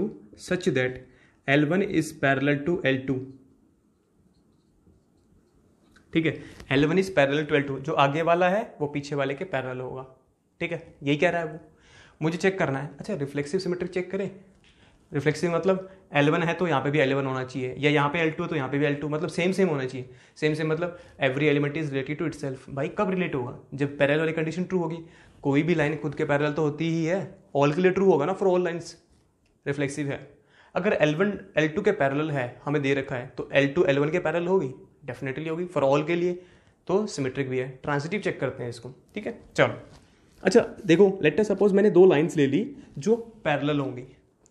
such that L one is parallel to L two ठीक है one is parallel to L two जो आगे वाला है वो पीछे वाले के पैरल होगा ठीक है यही कह रहा है वो मुझे चेक करना है अच्छा रिफ्लेक्सिव सिमेट्रिक चेक करें रिफ्लेक्सिव मतलब L1 है तो यहाँ पे भी L1 होना चाहिए या यहाँ पे L2 है तो यहाँ पे भी L2 मतलब सेम सेम होना चाहिए सेम सेम मतलब every element is related to it भाई कब रिलेट होगा जब पैरल वाली कंडीशन ट्रू होगी कोई भी लाइन खुद के पैरल तो होती ही है ऑल के लिए ट्रू होगा ना फॉर ऑल लाइन्स रिफ्लेक्सिव है अगर L1 L2 एल टू के पैरल है हमें दे रखा है तो एल टू के पैरल होगी डेफिनेटली होगी फॉर ऑल के लिए तो सिमेट्रिक भी है ट्रांसिटिव चेक करते हैं इसको ठीक है चलो अच्छा देखो लेट सपोज मैंने दो लाइन्स ले ली जो पैरल होंगी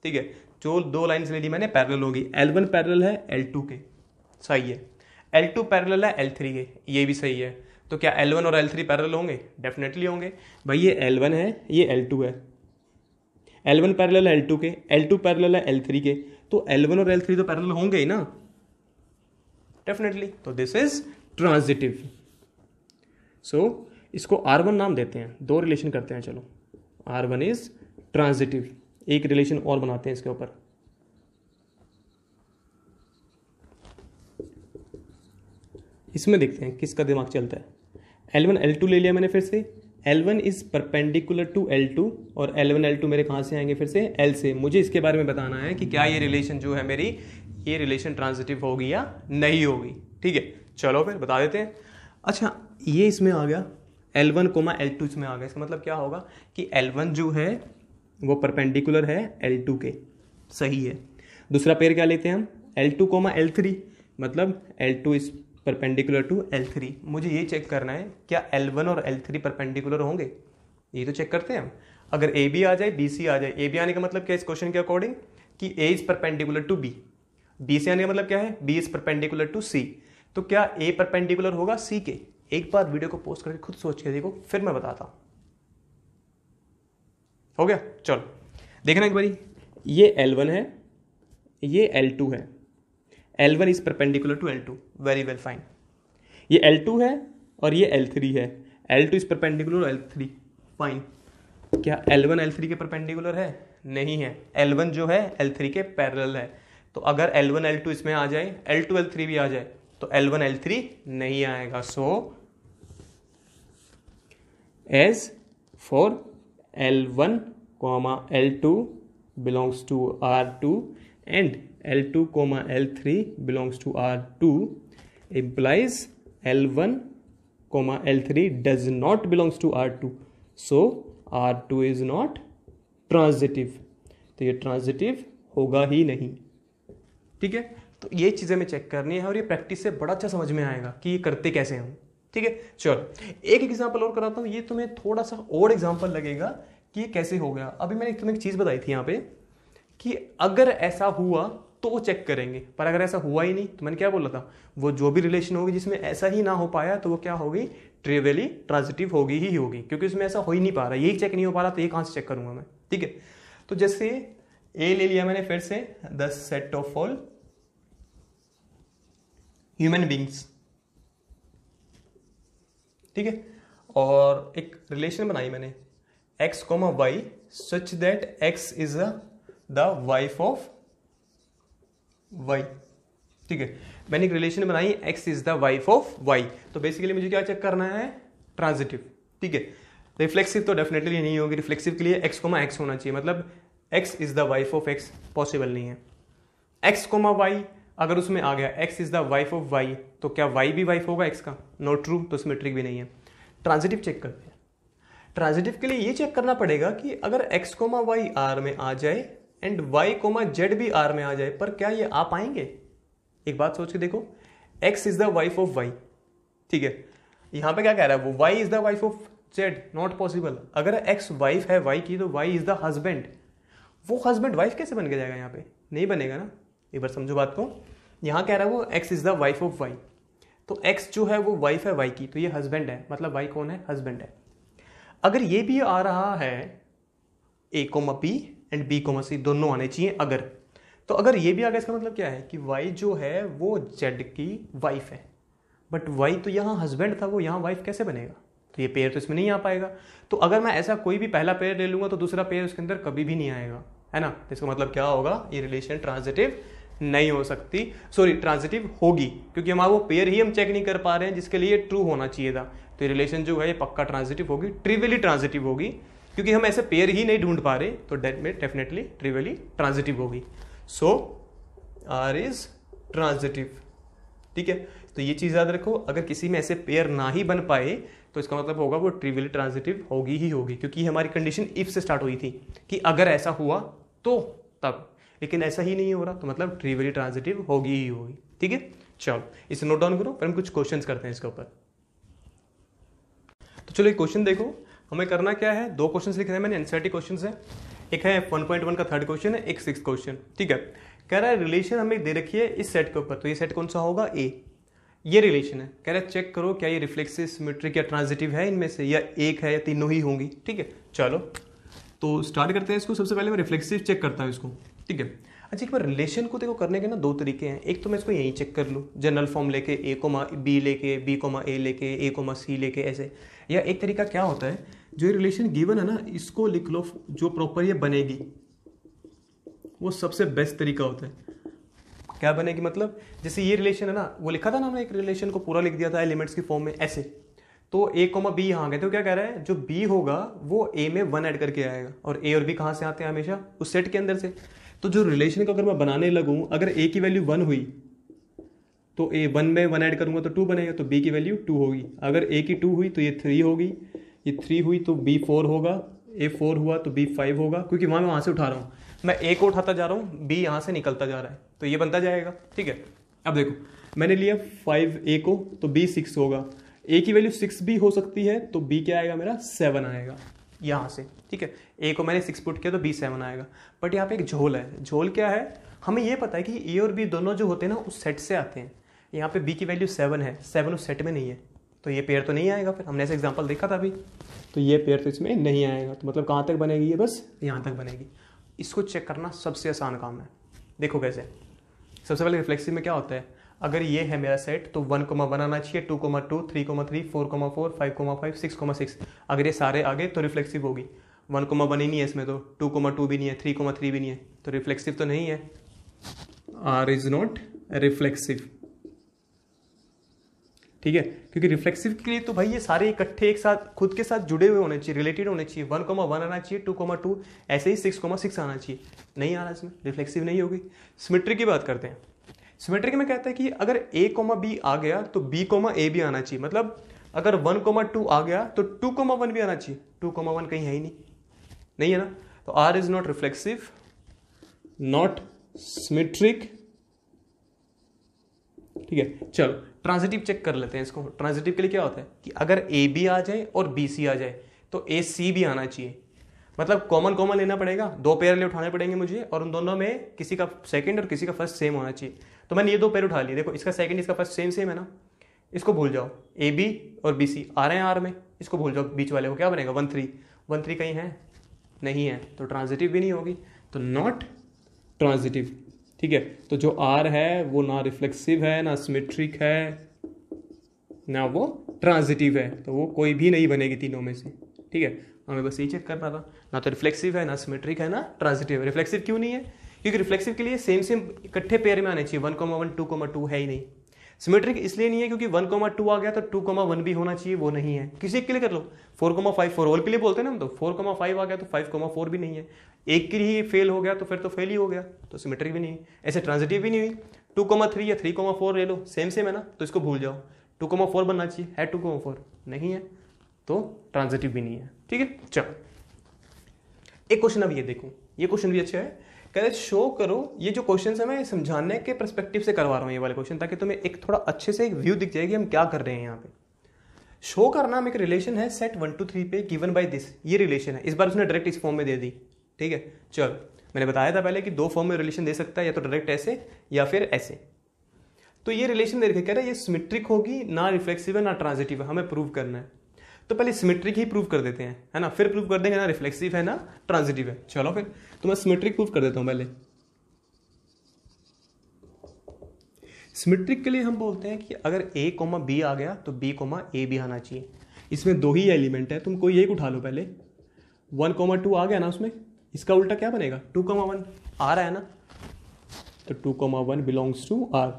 ठीक है जो दो लाइन्स ले ली मैंने पैरल होगी L1 पैरेलल पैरल है एल टू के सही है एल टू पैरल है एल थ्री के ये भी सही है तो क्या L1 और एल थ्री पैरल होंगे डेफिनेटली होंगे भाई ये L1 है ये एल टू है एल वन पैरल है एल टू के एल टू पैरल है एल थ्री के तो एल वन और एल थ्री तो पैरल होंगे ही ना डेफिनेटली तो दिस इज ट्रांजिटिव सो इसको आर वन नाम देते हैं दो रिलेशन करते हैं चलो आर वन इज ट्रांजिटिव एक रिलेशन और बनाते हैं इसके ऊपर इसमें देखते हैं किसका दिमाग चलता है एल वन एल टू ले लिया मैंने फिर से L1 is perpendicular to L2 और L1 L2 मेरे कहाँ से आएंगे फिर से L से मुझे इसके बारे में बताना है कि क्या ये रिलेशन जो है मेरी ये रिलेशन ट्रांजिटिव होगी या नहीं होगी ठीक है चलो फिर बता देते हैं अच्छा ये इसमें आ गया L1 वन कोमा एल इसमें आ गया इसका मतलब क्या होगा कि L1 जो है वो परपेंडिकुलर है L2 के सही है दूसरा पेयर क्या लेते हैं हम L2 कोमा थ्री मतलब L2 इस परपेंडिकुलर टू एल थ्री मुझे ये चेक करना है क्या एल वन और एल थ्री परपेंडिकुलर होंगे ये तो चेक करते हैं हम अगर ए बी आ जाए बी सी आ जाए ए बी आने का मतलब क्या है इस क्वेश्चन के अकॉर्डिंग कि a is perpendicular to b b c आने का मतलब क्या है b is perpendicular to c तो क्या ए परपेंडिकुलर होगा सी के एक बार वीडियो को पोस्ट करके खुद सोच के देखो फिर मैं बताता हूँ हो गया चलो देखना एक बारी ये एल वन है ये एल टू है L one is perpendicular to L two very well fine ये एल टू है और ये एल थ्री है L two is perpendicular L three fine क्या एल वन एल थ्री के परपेंडिकुलर है नहीं है एल वन जो है एल थ्री के पैरल है तो अगर एल वन एल टू इसमें आ जाए एल टू एल थ्री भी आ जाए तो एल वन एल थ्री नहीं आएगा so as for L one comma L two belongs to R two and L two comma L three belongs to R two implies L one comma L three does not belongs to R two so R two is not transitive तो ये transitive होगा ही नहीं ठीक है तो ये चीज़ें हमें चेक करनी है और ये प्रैक्टिस से बड़ा अच्छा समझ में आएगा कि ये करते कैसे हम ठीक है चलो एक एग्जाम्पल और कराता हूँ ये तुम्हें थोड़ा सा और एग्जाम्पल लगेगा कि ये कैसे हो गया अभी मैंने तुम्हें एक चीज़ बताई थी यहाँ पे कि अगर ऐसा हुआ तो वो चेक करेंगे पर अगर ऐसा हुआ ही नहीं तो मैंने क्या बोला था वो जो भी रिलेशन होगी जिसमें ऐसा ही ना हो पाया तो वो क्या होगी ट्रेवली ट्रांजिटिव होगी ही होगी क्योंकि उसमें ऐसा हो ही नहीं पा रहा यही चेक नहीं हो पा रहा तो ये कहाँ से चेक करूँगा मैं ठीक है तो जैसे ए ले लिया मैंने फिर से the set of all human beings ठीक है और एक रिलेशन बनाई मैंने X comma Y such that x is the wife of Y ठीक है मैंने एक रिलेशन बनाई X is the wife of Y तो बेसिकली मुझे क्या चेक करना है ट्रांजिटिव ठीक है रिफ्लेक्सिव तो डेफिनेटली नहीं होगी रिफ्लेक्सिव के लिए एक्स कोमा एक्स होना चाहिए मतलब x is the wife of X possible नहीं है एक्स कोमा वाई अगर उसमें आ गया X is the wife of Y तो क्या वाई भी वाइफ होगा एक्स का नॉट ट्रू तो ट्रिक भी नहीं है ट्रांजिटिव चेक करते हैं ट्रांजिटिव के लिए ये चेक करना पड़ेगा कि अगर एक्स कोमा वाई आर में आ जाए एंड वाई कोमा जेड भी आर में आ जाए पर क्या ये आ पाएंगे एक बात सोच के देखो X is the wife of Y ठीक है यहां पे क्या कह रहा है वो Y is the wife of Z not possible अगर एक्स वाइफ है वाई की तो वाई इज द हस्बैंड वो हस्बैंड वाइफ कैसे बन के जाएगा यहां पे नहीं बनेगा ना एक बार समझो बात को यहां कह रहा है वो X is the wife of Y तो एक्स जो है वो वाइफ है वाई की तो ये हस्बैंड है मतलब वाई कौन है हस्बैंड है अगर ये भी आ रहा है A comma P and B commerce ये दोनों आने चाहिए अगर तो अगर ये भी आ गया इसका मतलब क्या है कि वाई जो है वो जेड की वाइफ है बट वाई तो यहाँ हस्बैंड था वो यहाँ वाइफ कैसे बनेगा तो ये पेयर तो इसमें नहीं आ पाएगा तो अगर मैं ऐसा कोई भी पहला पेयर ले लूँगा तो दूसरा पेयर उसके अंदर कभी भी नहीं आएगा है ना तो इसका मतलब क्या होगा ये रिलेशन ट्रांजिटिव नहीं हो सकती सॉरी ट्रांजिटिव होगी क्योंकि हमारा वो पेयर ही हम चेक नहीं कर पा रहे हैं जिसके लिए ट्रू होना चाहिए था तो ये रिलेशन जो है ये पक्का ट्रांजिटिव होगी ट्रिवली ट्रांजिटिव होगी क्योंकि हम ऐसे पेयर ही नहीं ढूंढ पा रहे तो डेट में डेफिनेटली ट्रिवली ट्रांजिटिव होगी सो आर इज ट्रांजिटिव ठीक है तो ये चीज़ याद रखो अगर किसी में ऐसे पेयर ना ही बन पाए तो इसका मतलब होगा वो ट्रिवली ट्रांजिटिव होगी ही होगी क्योंकि हमारी कंडीशन इफ से स्टार्ट हुई थी कि अगर ऐसा हुआ तो तब लेकिन ऐसा ही नहीं हो रहा तो मतलब ट्रिवली ट्रांजिटिव होगी ही होगी ठीक है चलो इसे नोट डाउन करो फिर हम कुछ क्वेश्चन करते हैं इसके ऊपर तो चलो एक क्वेश्चन देखो हमें करना क्या है दो क्वेश्चन लिख रहे हैं मैंने एनसीआरटी क्वेश्चन है एक है वन पॉइंट वन का थर्ड क्वेश्चन है एक सिक्स क्वेश्चन ठीक है कह रहा है रिलेशन हमें दे रखी है इस सेट के ऊपर तो ये सेट कौन सा होगा ए ये रिलेशन है कह रहा है चेक करो क्या ये रिफ्लेक्सिस मेट्रिक या ट्रांजिटिव है इनमें से या एक है या तीनों ही होंगी ठीक है चलो तो स्टार्ट करते हैं इसको सबसे पहले मैं रिफ्लेक्सिव चेक करता हूँ इसको ठीक है अच्छा एक बार रिलेशन को देखो करने के ना दो तरीके हैं एक तो मैं इसको यहीं चेक कर लूँ जनरल फॉर्म लेके ए कोमा बी लेके बी कोमा ए लेके ए कोमा सी लेके ऐसे या एक तरीका क्या होता है जो रिलेशन गिवन है ना इसको लिख लो जो प्रॉपर ये बनेगी वो सबसे बेस्ट तरीका होता है क्या बनेगी मतलब जैसे ये रिलेशन है ना वो लिखा था ना हमने एक रिलेशन को पूरा लिख दिया था एलिमेंट्स की फॉर्म में ऐसे तो ए कोमा बी यहाँ गए तो क्या कह रहा है जो बी होगा वो ए में वन ऐड करके आएगा और ए और बी कहाँ से आते हैं हमेशा उस सेट के अंदर से तो जो रिलेशन को अगर मैं बनाने लगूँ अगर ए की वैल्यू वन हुई तो ए वन में वन ऐड करूँगा तो टू बनेगा तो बी की वैल्यू टू होगी अगर ए की टू हुई तो ये थ्री होगी ये थ्री हुई तो बी फोर होगा ए फोर हुआ तो बी फाइव होगा क्योंकि वहाँ मैं वहाँ से उठा रहा हूँ मैं ए को उठाता जा रहा हूँ बी यहाँ से निकलता जा रहा है तो ये बनता जाएगा ठीक है अब देखो मैंने लिया फाइव ए को तो बी सिक्स होगा ए की वैल्यू सिक्स भी हो सकती है तो बी क्या आएगा मेरा सेवन आएगा यहाँ से ठीक है ए को मैंने सिक्स पुट किया तो बी सेवन आएगा बट यहाँ पे एक झोल है झोल क्या है हमें ये पता है कि ए और बी दोनों जो होते हैं ना उस सेट से आते हैं यहाँ पे बी की वैल्यू सेवन है सेवन उस सेट में नहीं है तो ये पेयर तो नहीं आएगा फिर हमने ऐसे एग्जाम्पल देखा था अभी तो ये पेयर तो इसमें नहीं आएगा तो मतलब कहाँ तक बनेगी ये बस यहाँ तक बनेगी इसको चेक करना सबसे आसान काम है देखो कैसे सबसे पहले रिफ्लेक्सिव में क्या होता है अगर ये है मेरा सेट तो वन कोमा वन आना चाहिए two comma two three comma three four comma four five comma five six comma six अगर ये सारे आ गए तो रिफ्लेक्सिव होगी वन कोमा वन ही नहीं है इसमें तो टू कोमा टू भी नहीं है थ्री कोमा थ्री भी नहीं है तो रिफ्लेक्सिव तो नहीं है आर इज नॉट रिफ्लेक्सिव ठीक है क्योंकि रिफ्लेक्सिव के लिए तो भाई ये सारे इकट्ठे एक साथ खुद के साथ जुड़े हुए होने चाहिए रिलेटेड होने चाहिए वन कोमा वन आना चाहिए टू कोमा टू ऐसे ही सिक्स कोमा सिक्स आना चाहिए नहीं आना इसमें रिफ्लेक्सिव नहीं होगी सिमेट्री की बात करते हैं सिमेट्रिक में कहता है कि अगर ए कोमा बी आ गया तो बी कोमा ए भी आना चाहिए मतलब अगर वन कोमा टू आ गया तो टू कोमा वन भी आना चाहिए टू कोमा वन कहीं है ही नहीं नहीं है ना तो R is not reflexive not symmetric ठीक है चलो ट्रांजिटिव चेक कर लेते हैं इसको ट्रांजिटिव के लिए क्या होता है कि अगर ए बी आ जाए और बी सी आ जाए तो ए सी भी आना चाहिए मतलब कॉमन कॉमन लेना पड़ेगा दो पेयर ले उठाने पड़ेंगे मुझे और उन दोनों में किसी का सेकंड और किसी का फर्स्ट सेम होना चाहिए तो मैंने ये दो पेयर उठा लिए देखो इसका सेकंड इसका फर्स्ट सेम सेम है ना इसको भूल जाओ ए बी और बी सी आ रहे हैं आर में इसको भूल जाओ बीच वाले को क्या बनेगा वन थ्री वन थ्री कहीं है नहीं है तो ट्रांजिटिव भी नहीं होगी तो नॉट ट्रांजिटिव ठीक है तो जो आर है वो ना रिफ्लेक्सिव है ना सिमेट्रिक है ना वो ट्रांजिटिव है तो वो कोई भी नहीं बनेगी तीनों में से ठीक है हमें बस यही चेक करना था ना तो रिफ्लेक्सिव है ना सिमेट्रिक है ना ट्रांजिटिव है रिफ्लेक्सिव क्यों नहीं है क्योंकि रिफ्लेक्सिव के लिए सेम सेम इकट्ठे पेयर में आने चाहिए one comma one two comma two है ही नहीं सिमेट्रिक इसलिए नहीं है क्योंकि वन कोमा टू आ गया तो टू कोमा वन भी होना चाहिए वो नहीं है किसी के लिए कर लो four comma five for all के लिए बोलते हैं ना हम तो फोर कोमा फाइव आ गया तो फाइव कोमा फोर भी नहीं है एक के लिए फेल हो गया तो फिर तो फेल ही हो गया तो सिमेट्रिक भी नहीं ऐसे ट्रांजिटिव भी नहीं हुई टू कोमा थ्री या थ्री कोमा फोर ले लो सेम सेम है ना तो इसको भूल जाओ टू कोमा फोर बनना चाहिए है टू कोमा फोर नहीं है तो ट्रांजिटिव भी नहीं है ठीक है चलो एक क्वेश्चन अब ये देखो ये क्वेश्चन भी अच्छा है कह रहे शो करो ये जो क्वेश्चन है मैं समझाने के परस्पेक्टिव से करवा रहा हूँ ये वाले क्वेश्चन ताकि तुम्हें एक थोड़ा अच्छे से एक व्यू दिख जाएगी हम क्या कर रहे हैं यहाँ पे शो करना हम एक रिलेशन है सेट वन टू थ्री पे गिवन बाय दिस ये रिलेशन है इस बार उसने डायरेक्ट इस फॉर्म में दे दी ठीक है चलो मैंने बताया था पहले कि दो फॉर्म में रिलेशन दे सकता है या तो डायरेक्ट ऐसे या फिर ऐसे तो ये रिलेशन दे रखे कह रहे ये सिमेट्रिक होगी ना रिफ्लेक्सिव है ना ट्रांजिटिव है हमें प्रूव करना है तो पहले सिमेट्रिक ही प्रूव कर देते हैं है ना फिर प्रूव कर देंगे ना रिफ्लेक्सिव है ना ट्रांजिटिव है चलो फिर तो मैं सिमेट्रिक प्रूव कर देता हूं पहले सिमेट्रिक के लिए हम बोलते हैं कि अगर ए कोमा बी आ गया तो बी कोमा ए भी आना चाहिए इसमें दो ही एलिमेंट है तुम कोई एक उठा लो पहले वन कोमा टू आ गया ना उसमें इसका उल्टा क्या बनेगा टू कोमा वन आ रहा है ना तो two comma one belongs to R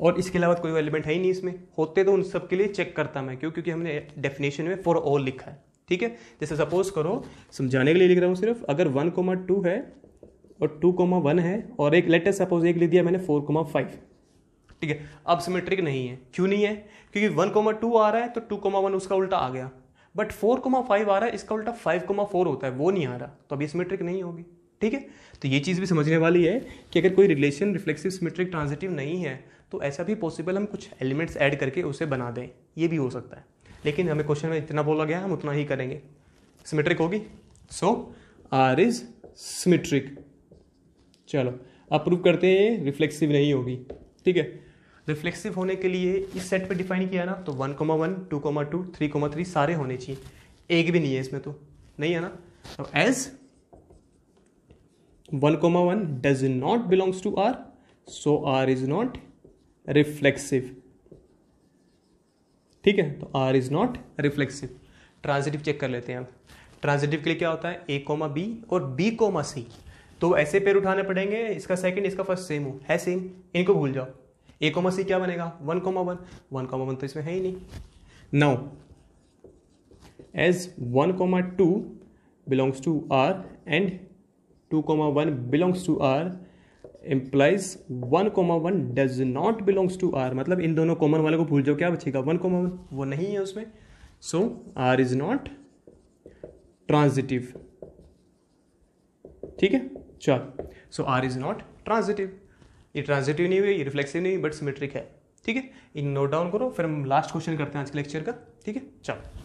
और इसके अलावा कोई एलिमेंट है ही नहीं इसमें होते तो उन सब के लिए चेक करता मैं क्यों क्योंकि हमने डेफिनेशन में फॉर ऑल लिखा है ठीक है जैसे सपोज करो समझाने के लिए लिख रहा हूँ सिर्फ अगर वन कोमा टू है और टू कोमा वन है और एक लेटेस्ट सपोज एक लिख दिया मैंने फोर कोमा फाइव ठीक है अब सिमेट्रिक नहीं है क्यों नहीं है क्योंकि वन कोमा टू आ रहा है तो टू कोमा वन उसका उल्टा आ गया बट फोर कोमा फाइव आ रहा है इसका उल्टा फाइव कोमा फोर होता है वो नहीं आ रहा तो अभी सिमेट्रिक नहीं होगी ठीक है तो ये चीज़ भी समझने वाली है कि अगर कोई रिलेशन रिफ्लेक्सिव सिमेट्रिक ट्रांजिटिव नहीं है तो ऐसा भी पॉसिबल हम कुछ एलिमेंट्स ऐड करके उसे बना दें ये भी हो सकता है लेकिन हमें क्वेश्चन में इतना बोला गया हम उतना ही करेंगे सिमेट्रिक होगी सो आर इज सिमेट्रिक चलो आप प्रूव करते हैं रिफ्लेक्सिव नहीं होगी ठीक है रिफ्लेक्सिव होने के लिए इस सेट पे डिफाइन किया ना तो one comma one two comma two three comma three सारे होने चाहिए एक भी नहीं है इसमें तो नहीं है ना तो as one comma one does not belongs to R so R is not reflexive ठीक है तो R is not reflexive transitive check कर लेते हैं आप ट्रांजिटिव के लिए क्या होता है ए कोमा बी और बी कोमा सी तो ऐसे पेयर उठाने पड़ेंगे इसका सेकंड इसका फर्स्ट सेम हो है सेम इनको भूल जाओ ए कोमा सी क्या बनेगा one comma one one comma one तो इसमें है ही नहीं now as one comma two belongs to R and two comma one belongs to R implies one comma one does not belongs to R मतलब इन दोनों कॉमन वाले को भूल जाओ क्या बचेगा वन कोमा वन वो नहीं है उसमें so R is not transitive ठीक है चल so R is not transitive ये ट्रांजिटिव नहीं हुई ये रिफ्लेक्सिव नहीं हुई बट सिमेट्रिक है ठीक है इन नोट डाउन करो फिर हम लास्ट क्वेश्चन करते हैं आज के लेक्चर का ठीक है चलो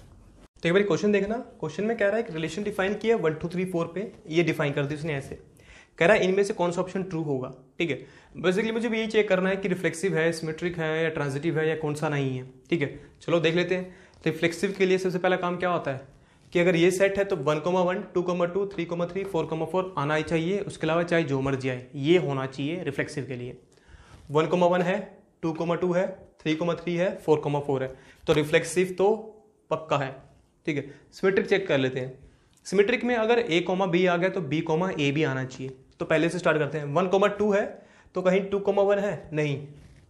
तो एक बार क्वेश्चन देखना क्वेश्चन में कह रहा है कि रिलेशन डिफाइन किया वन टू थ्री फोर पे ये डिफाइन कर दी उसने ऐसे कह रहा है इनमें से कौन सा ऑप्शन ट्रू होगा ठीक है बेसिकली मुझे भी यही चेक करना है कि रिफ्लेक्सिव है सिमेट्रिक है या ट्रांजिटिव है या कौन सा नहीं है ठीक है चलो देख लेते हैं रिफ्लेक्सिव के लिए सबसे पहला काम क्या होता है कि अगर ये सेट है तो one comma one two comma two three comma three four comma four आना ही चाहिए उसके अलावा चाहे जो मर्जी आए ये होना चाहिए रिफ्लेक्सिव के लिए वन कोमा वन है टू कोमा टू है थ्री कोमा थ्री है फोर कोमा फोर है तो रिफ्लेक्सिव तो पक्का है ठीक है सिमेट्रिक चेक कर लेते हैं सिमेट्रिक में अगर ए कोमा बी आ गया तो बी कोमा ए भी आना चाहिए तो पहले से स्टार्ट करते हैं वन कॉमर टू है तो कहीं टू कॉमा वन है नहीं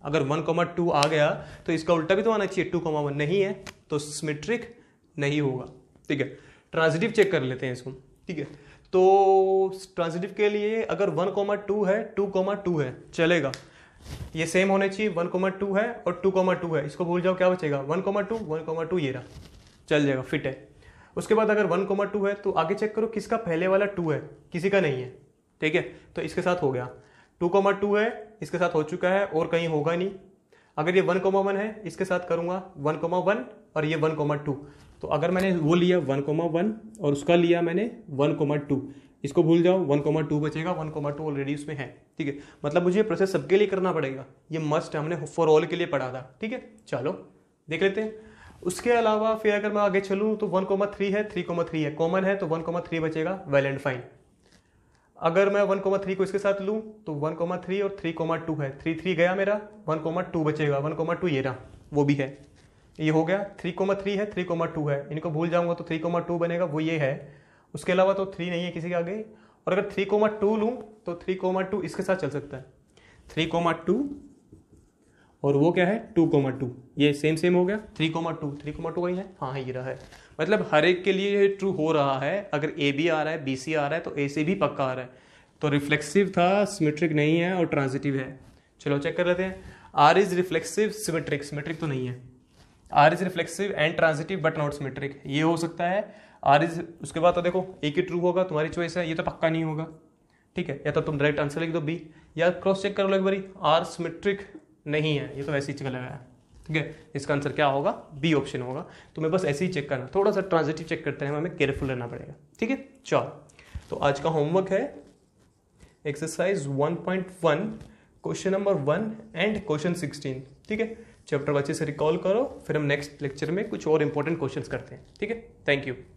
अगर वन कॉमर टू आ गया तो इसका उल्टा भी तो आना चाहिए टू कॉमा वन नहीं है तो सिमेट्रिक नहीं होगा ठीक है ट्रांजिटिव चेक कर लेते हैं इसको ठीक है तो ट्रांजिटिव के लिए अगर वन कॉमा टू है टू कॉमा टू है चलेगा ये सेम होने चाहिए वन कोमा टू है और टू कॉमा टू है इसको भूल जाओ क्या बचेगा one comma two one comma two ये रहा चल जाएगा फिट है उसके बाद अगर वन कोमा टू है तो आगे चेक करो किसका पहले वाला टू है किसी का नहीं है ठीक है तो इसके साथ हो गया टू कोमा टू है इसके साथ हो चुका है और कहीं होगा नहीं अगर ये वन कोमा वन है इसके साथ करूँगा वन कोमा वन और ये वन कोमा टू तो अगर मैंने वो लिया वन कोमा वन और उसका लिया मैंने वन कोमा टू इसको भूल जाओ वन कोमा टू बचेगा वन कोमा टू ऑलरेडी उसमें है ठीक है मतलब मुझे प्रोसेस सबके लिए करना पड़ेगा ये मस्ट हमने फॉर ऑल के लिए पढ़ा था ठीक है चलो देख लेते हैं उसके अलावा फिर अगर मैं आगे चलूँ तो वन कोमा थ्री है थ्री कोमा थ्री है कॉमन है तो वन कोमा थ्री बचेगा वेल एंड फाइन अगर मैं वन कोमा थ्री को इसके साथ लूँ तो वन कोमा थ्री और थ्री कोमा टू है थ्री थ्री गया मेरा वन कोमा टू बचेगा वन कोमा टू ये ना वो भी है ये हो गया थ्री कोमा थ्री है थ्री कोमा टू है इनको भूल जाऊंगा तो थ्री कोमा टू बनेगा वो ये है उसके अलावा तो थ्री नहीं है किसी के आगे और अगर थ्री कोमा टू लूँ तो थ्री कोमा टू इसके साथ चल सकता है थ्री कोमा टू और वो क्या है टू कोमा टू ये सेम सेम हो गया three comma two three comma two वही है हाँ ये रहा है मतलब हर एक के लिए ये ट्रू हो रहा है अगर ए बी आ रहा है बी सी आ रहा है तो ए सी भी पक्का आ रहा है तो रिफ्लेक्सिव था सिमेट्रिक नहीं है और ट्रांजिटिव है चलो चेक कर लेते हैं R is reflexive symmetric symmetric तो नहीं है R is reflexive and transitive but not symmetric ये हो सकता है आर इज उसके बाद तो देखो एक ही ट्रू होगा तुम्हारी चॉइस है ये तो पक्का नहीं होगा ठीक है या तो तुम डायरेक्ट आंसर लिख दो बी या क्रॉस चेक कर लो एक बारी आर सिमेट्रिक नहीं है ये तो वैसे ही चल गया है ठीक है इसका आंसर क्या होगा बी ऑप्शन होगा तो मैं बस ऐसे ही चेक करना थोड़ा सा ट्रांजिटिव चेक करते हैं हमें केयरफुल रहना पड़ेगा ठीक है चलो तो आज का होमवर्क है exercise 1.1 question number one and question sixteen ठीक है चैप्टर को अच्छे से रिकॉल करो फिर हम नेक्स्ट लेक्चर में कुछ और इंपॉर्टेंट क्वेश्चंस करते हैं ठीक है थैंक यू